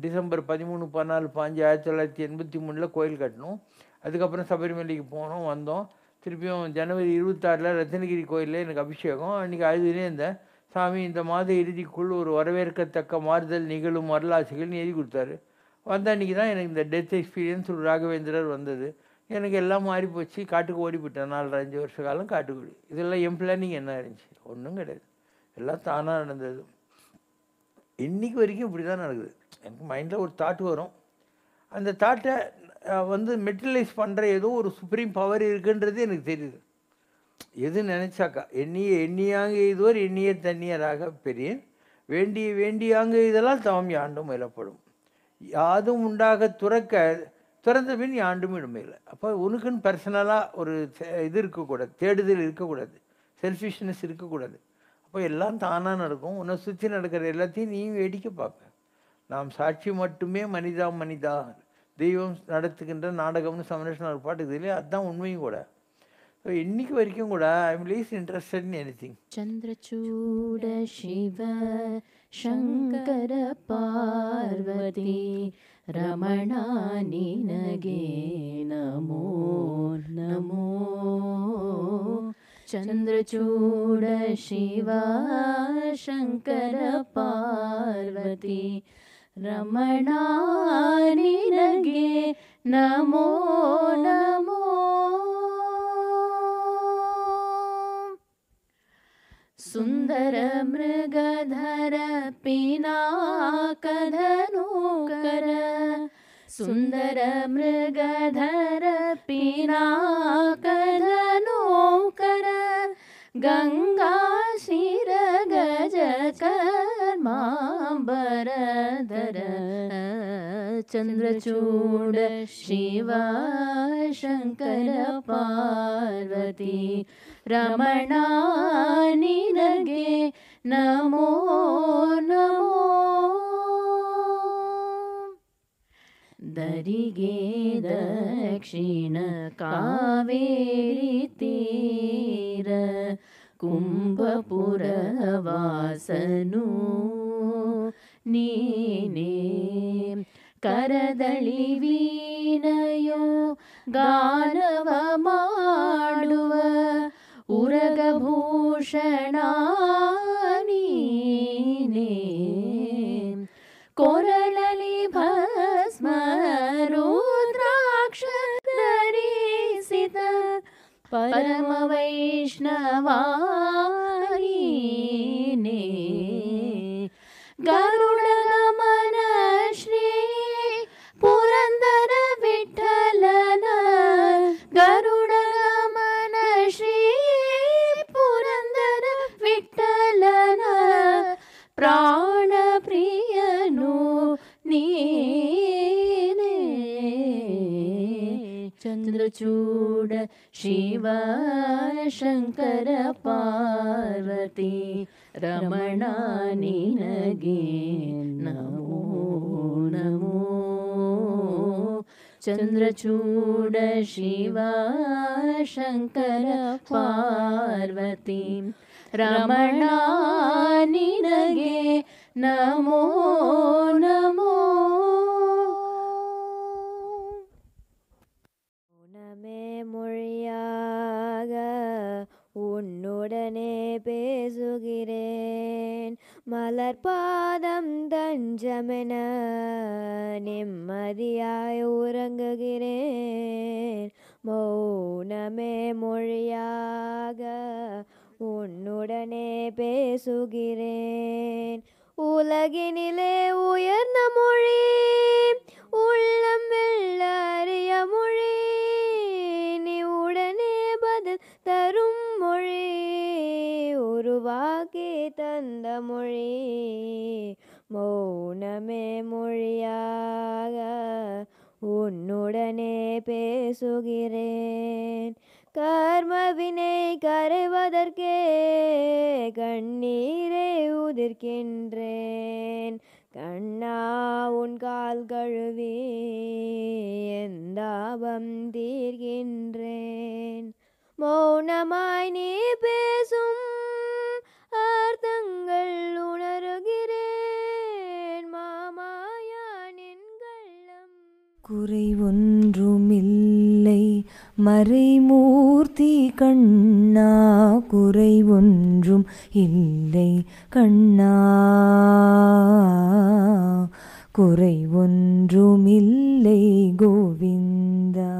டிசம்பர் பதிமூணு பதினாலு பாஞ்சு ஆயிரத்தி தொள்ளாயிரத்தி எண்பத்தி மூணில் கோயில் கட்டணும் அதுக்கப்புறம் சபரிமலைக்கு போனோம் வந்தோம் திருப்பியும் ஜனவரி இருபத்தாறில் ரத்னகிரி கோயிலில் எனக்கு அபிஷேகம் அன்றைக்கி அழுதுனே இருந்தேன் சாமி இந்த மாத இறுதிக்குள் ஒரு வரவேற்கத்தக்க மாறுதல் நிகழும் வரலாசிகள்னு எழுதி கொடுத்தாரு வந்த அன்றைக்கி தான் எனக்கு இந்த டெத் எக்ஸ்பீரியன்ஸ் ஒரு ராகவேந்திரர் வந்தது எனக்கு எல்லாம் மாறி போச்சு காட்டுக்கு ஓடி போட்டேன் நாலு அஞ்சு வருஷ காலம் காட்டுக்குடி இதெல்லாம் என் பிளானிங் என்ன இருந்துச்சு ஒன்றும் கிடையாது எல்லாம் தானாக நடந்தது இன்றைக்கி வரைக்கும் இப்படி தான் நடக்குது எனக்கு மைண்டில் ஒரு தாட் வரும் அந்த தாட்டை வந்து மெட்டிலைஸ் பண்ணுற ஏதோ ஒரு சுப்ரீம் பவர் இருக்குன்றது எனக்கு தெரியுது எது நினச்சாக்கா எண்ணிய எண்ணியாங்க இதுவர் எண்ணிய தண்ணியராக பெரிய வேண்டிய வேண்டியாங்க இதெல்லாம் தாம் யாண்டும் முயலப்படும் யாதும் உண்டாக துறக்க திறந்த பின் யாண்டும் இடுமையில் அப்போ உனக்குன்னு பர்சனலாக ஒரு இது இருக்கக்கூடாது தேடுதல் இருக்கக்கூடாது செல்ஃபிஷ்னஸ் இருக்கக்கூடாது அப்போ எல்லாம் தானாக நடக்கும் உன்னை சுற்றி நடக்கிற எல்லாத்தையும் நீ வேடிக்கை பார்ப்ப நாம் சாட்சி மட்டுமே மனிதா மனிதா தெய்வம் நடத்துகின்ற நாடகம்னு ஒரு பாட்டு இது இல்லையா அதுதான் உண்மையும் கூட ஸோ இன்னைக்கு வரைக்கும் கூட I am less interested in anything Chandrachuda Shiva Shankara Parvati Ramana நகே நமோ நமோ चन्द्रचूडशिवा शङ्कर पार्वती रमणानि नगे नमो नमो सुन्दर मृगधर पीनाकधनोकर सुन्दर गङ्गा चन्द्रचूड शिवा शङ्कर पार्वती रमणानि नगे नमो नमो दरिगे दक्षिण कावेरि तीर नीने करदलिवीनयो गानवमाडुव उरगभूषणा परमवैष्णवायिने गरुडगमन श्री पुरन्दर विठ्ठलन गरुडगमन श्री पुरन्दर विठ्ठलन प्राणप्रियनु नीने चन्द्रचूड शिवा शङ्कर पार्वती रमणानि नगे नमो नमो चन्द्रचूडशिवा शङ्कर पार्वती रमणानि नगे नमो नमो மலர் பாதம் தஞ்சமென நிம்மதியாய் உறங்குகிறேன் மௌனமே மொழியாக உன்னுடனே பேசுகிறேன் உலகினிலே உயர்ந்த மொழி உள்ளம் உருவாக்கி தந்த மொழி மௌனமே மொழியாக உன்னுடனே பேசுகிறேன் கர்மவினை கருவதற்கே கண்ணீரை உதிர்கின்றேன் கண்ணா உன் கால் கழுவி எந்தாபம் தீர்கின்றேன் மௌனமாய் நீ பேசும் குறை ஒன்றுமில்லை மறைமூர்த்தி கண்ணா குறை ஒன்றும் இல்லை கண்ணா குறை ஒன்றுமில்லை கோவிந்தா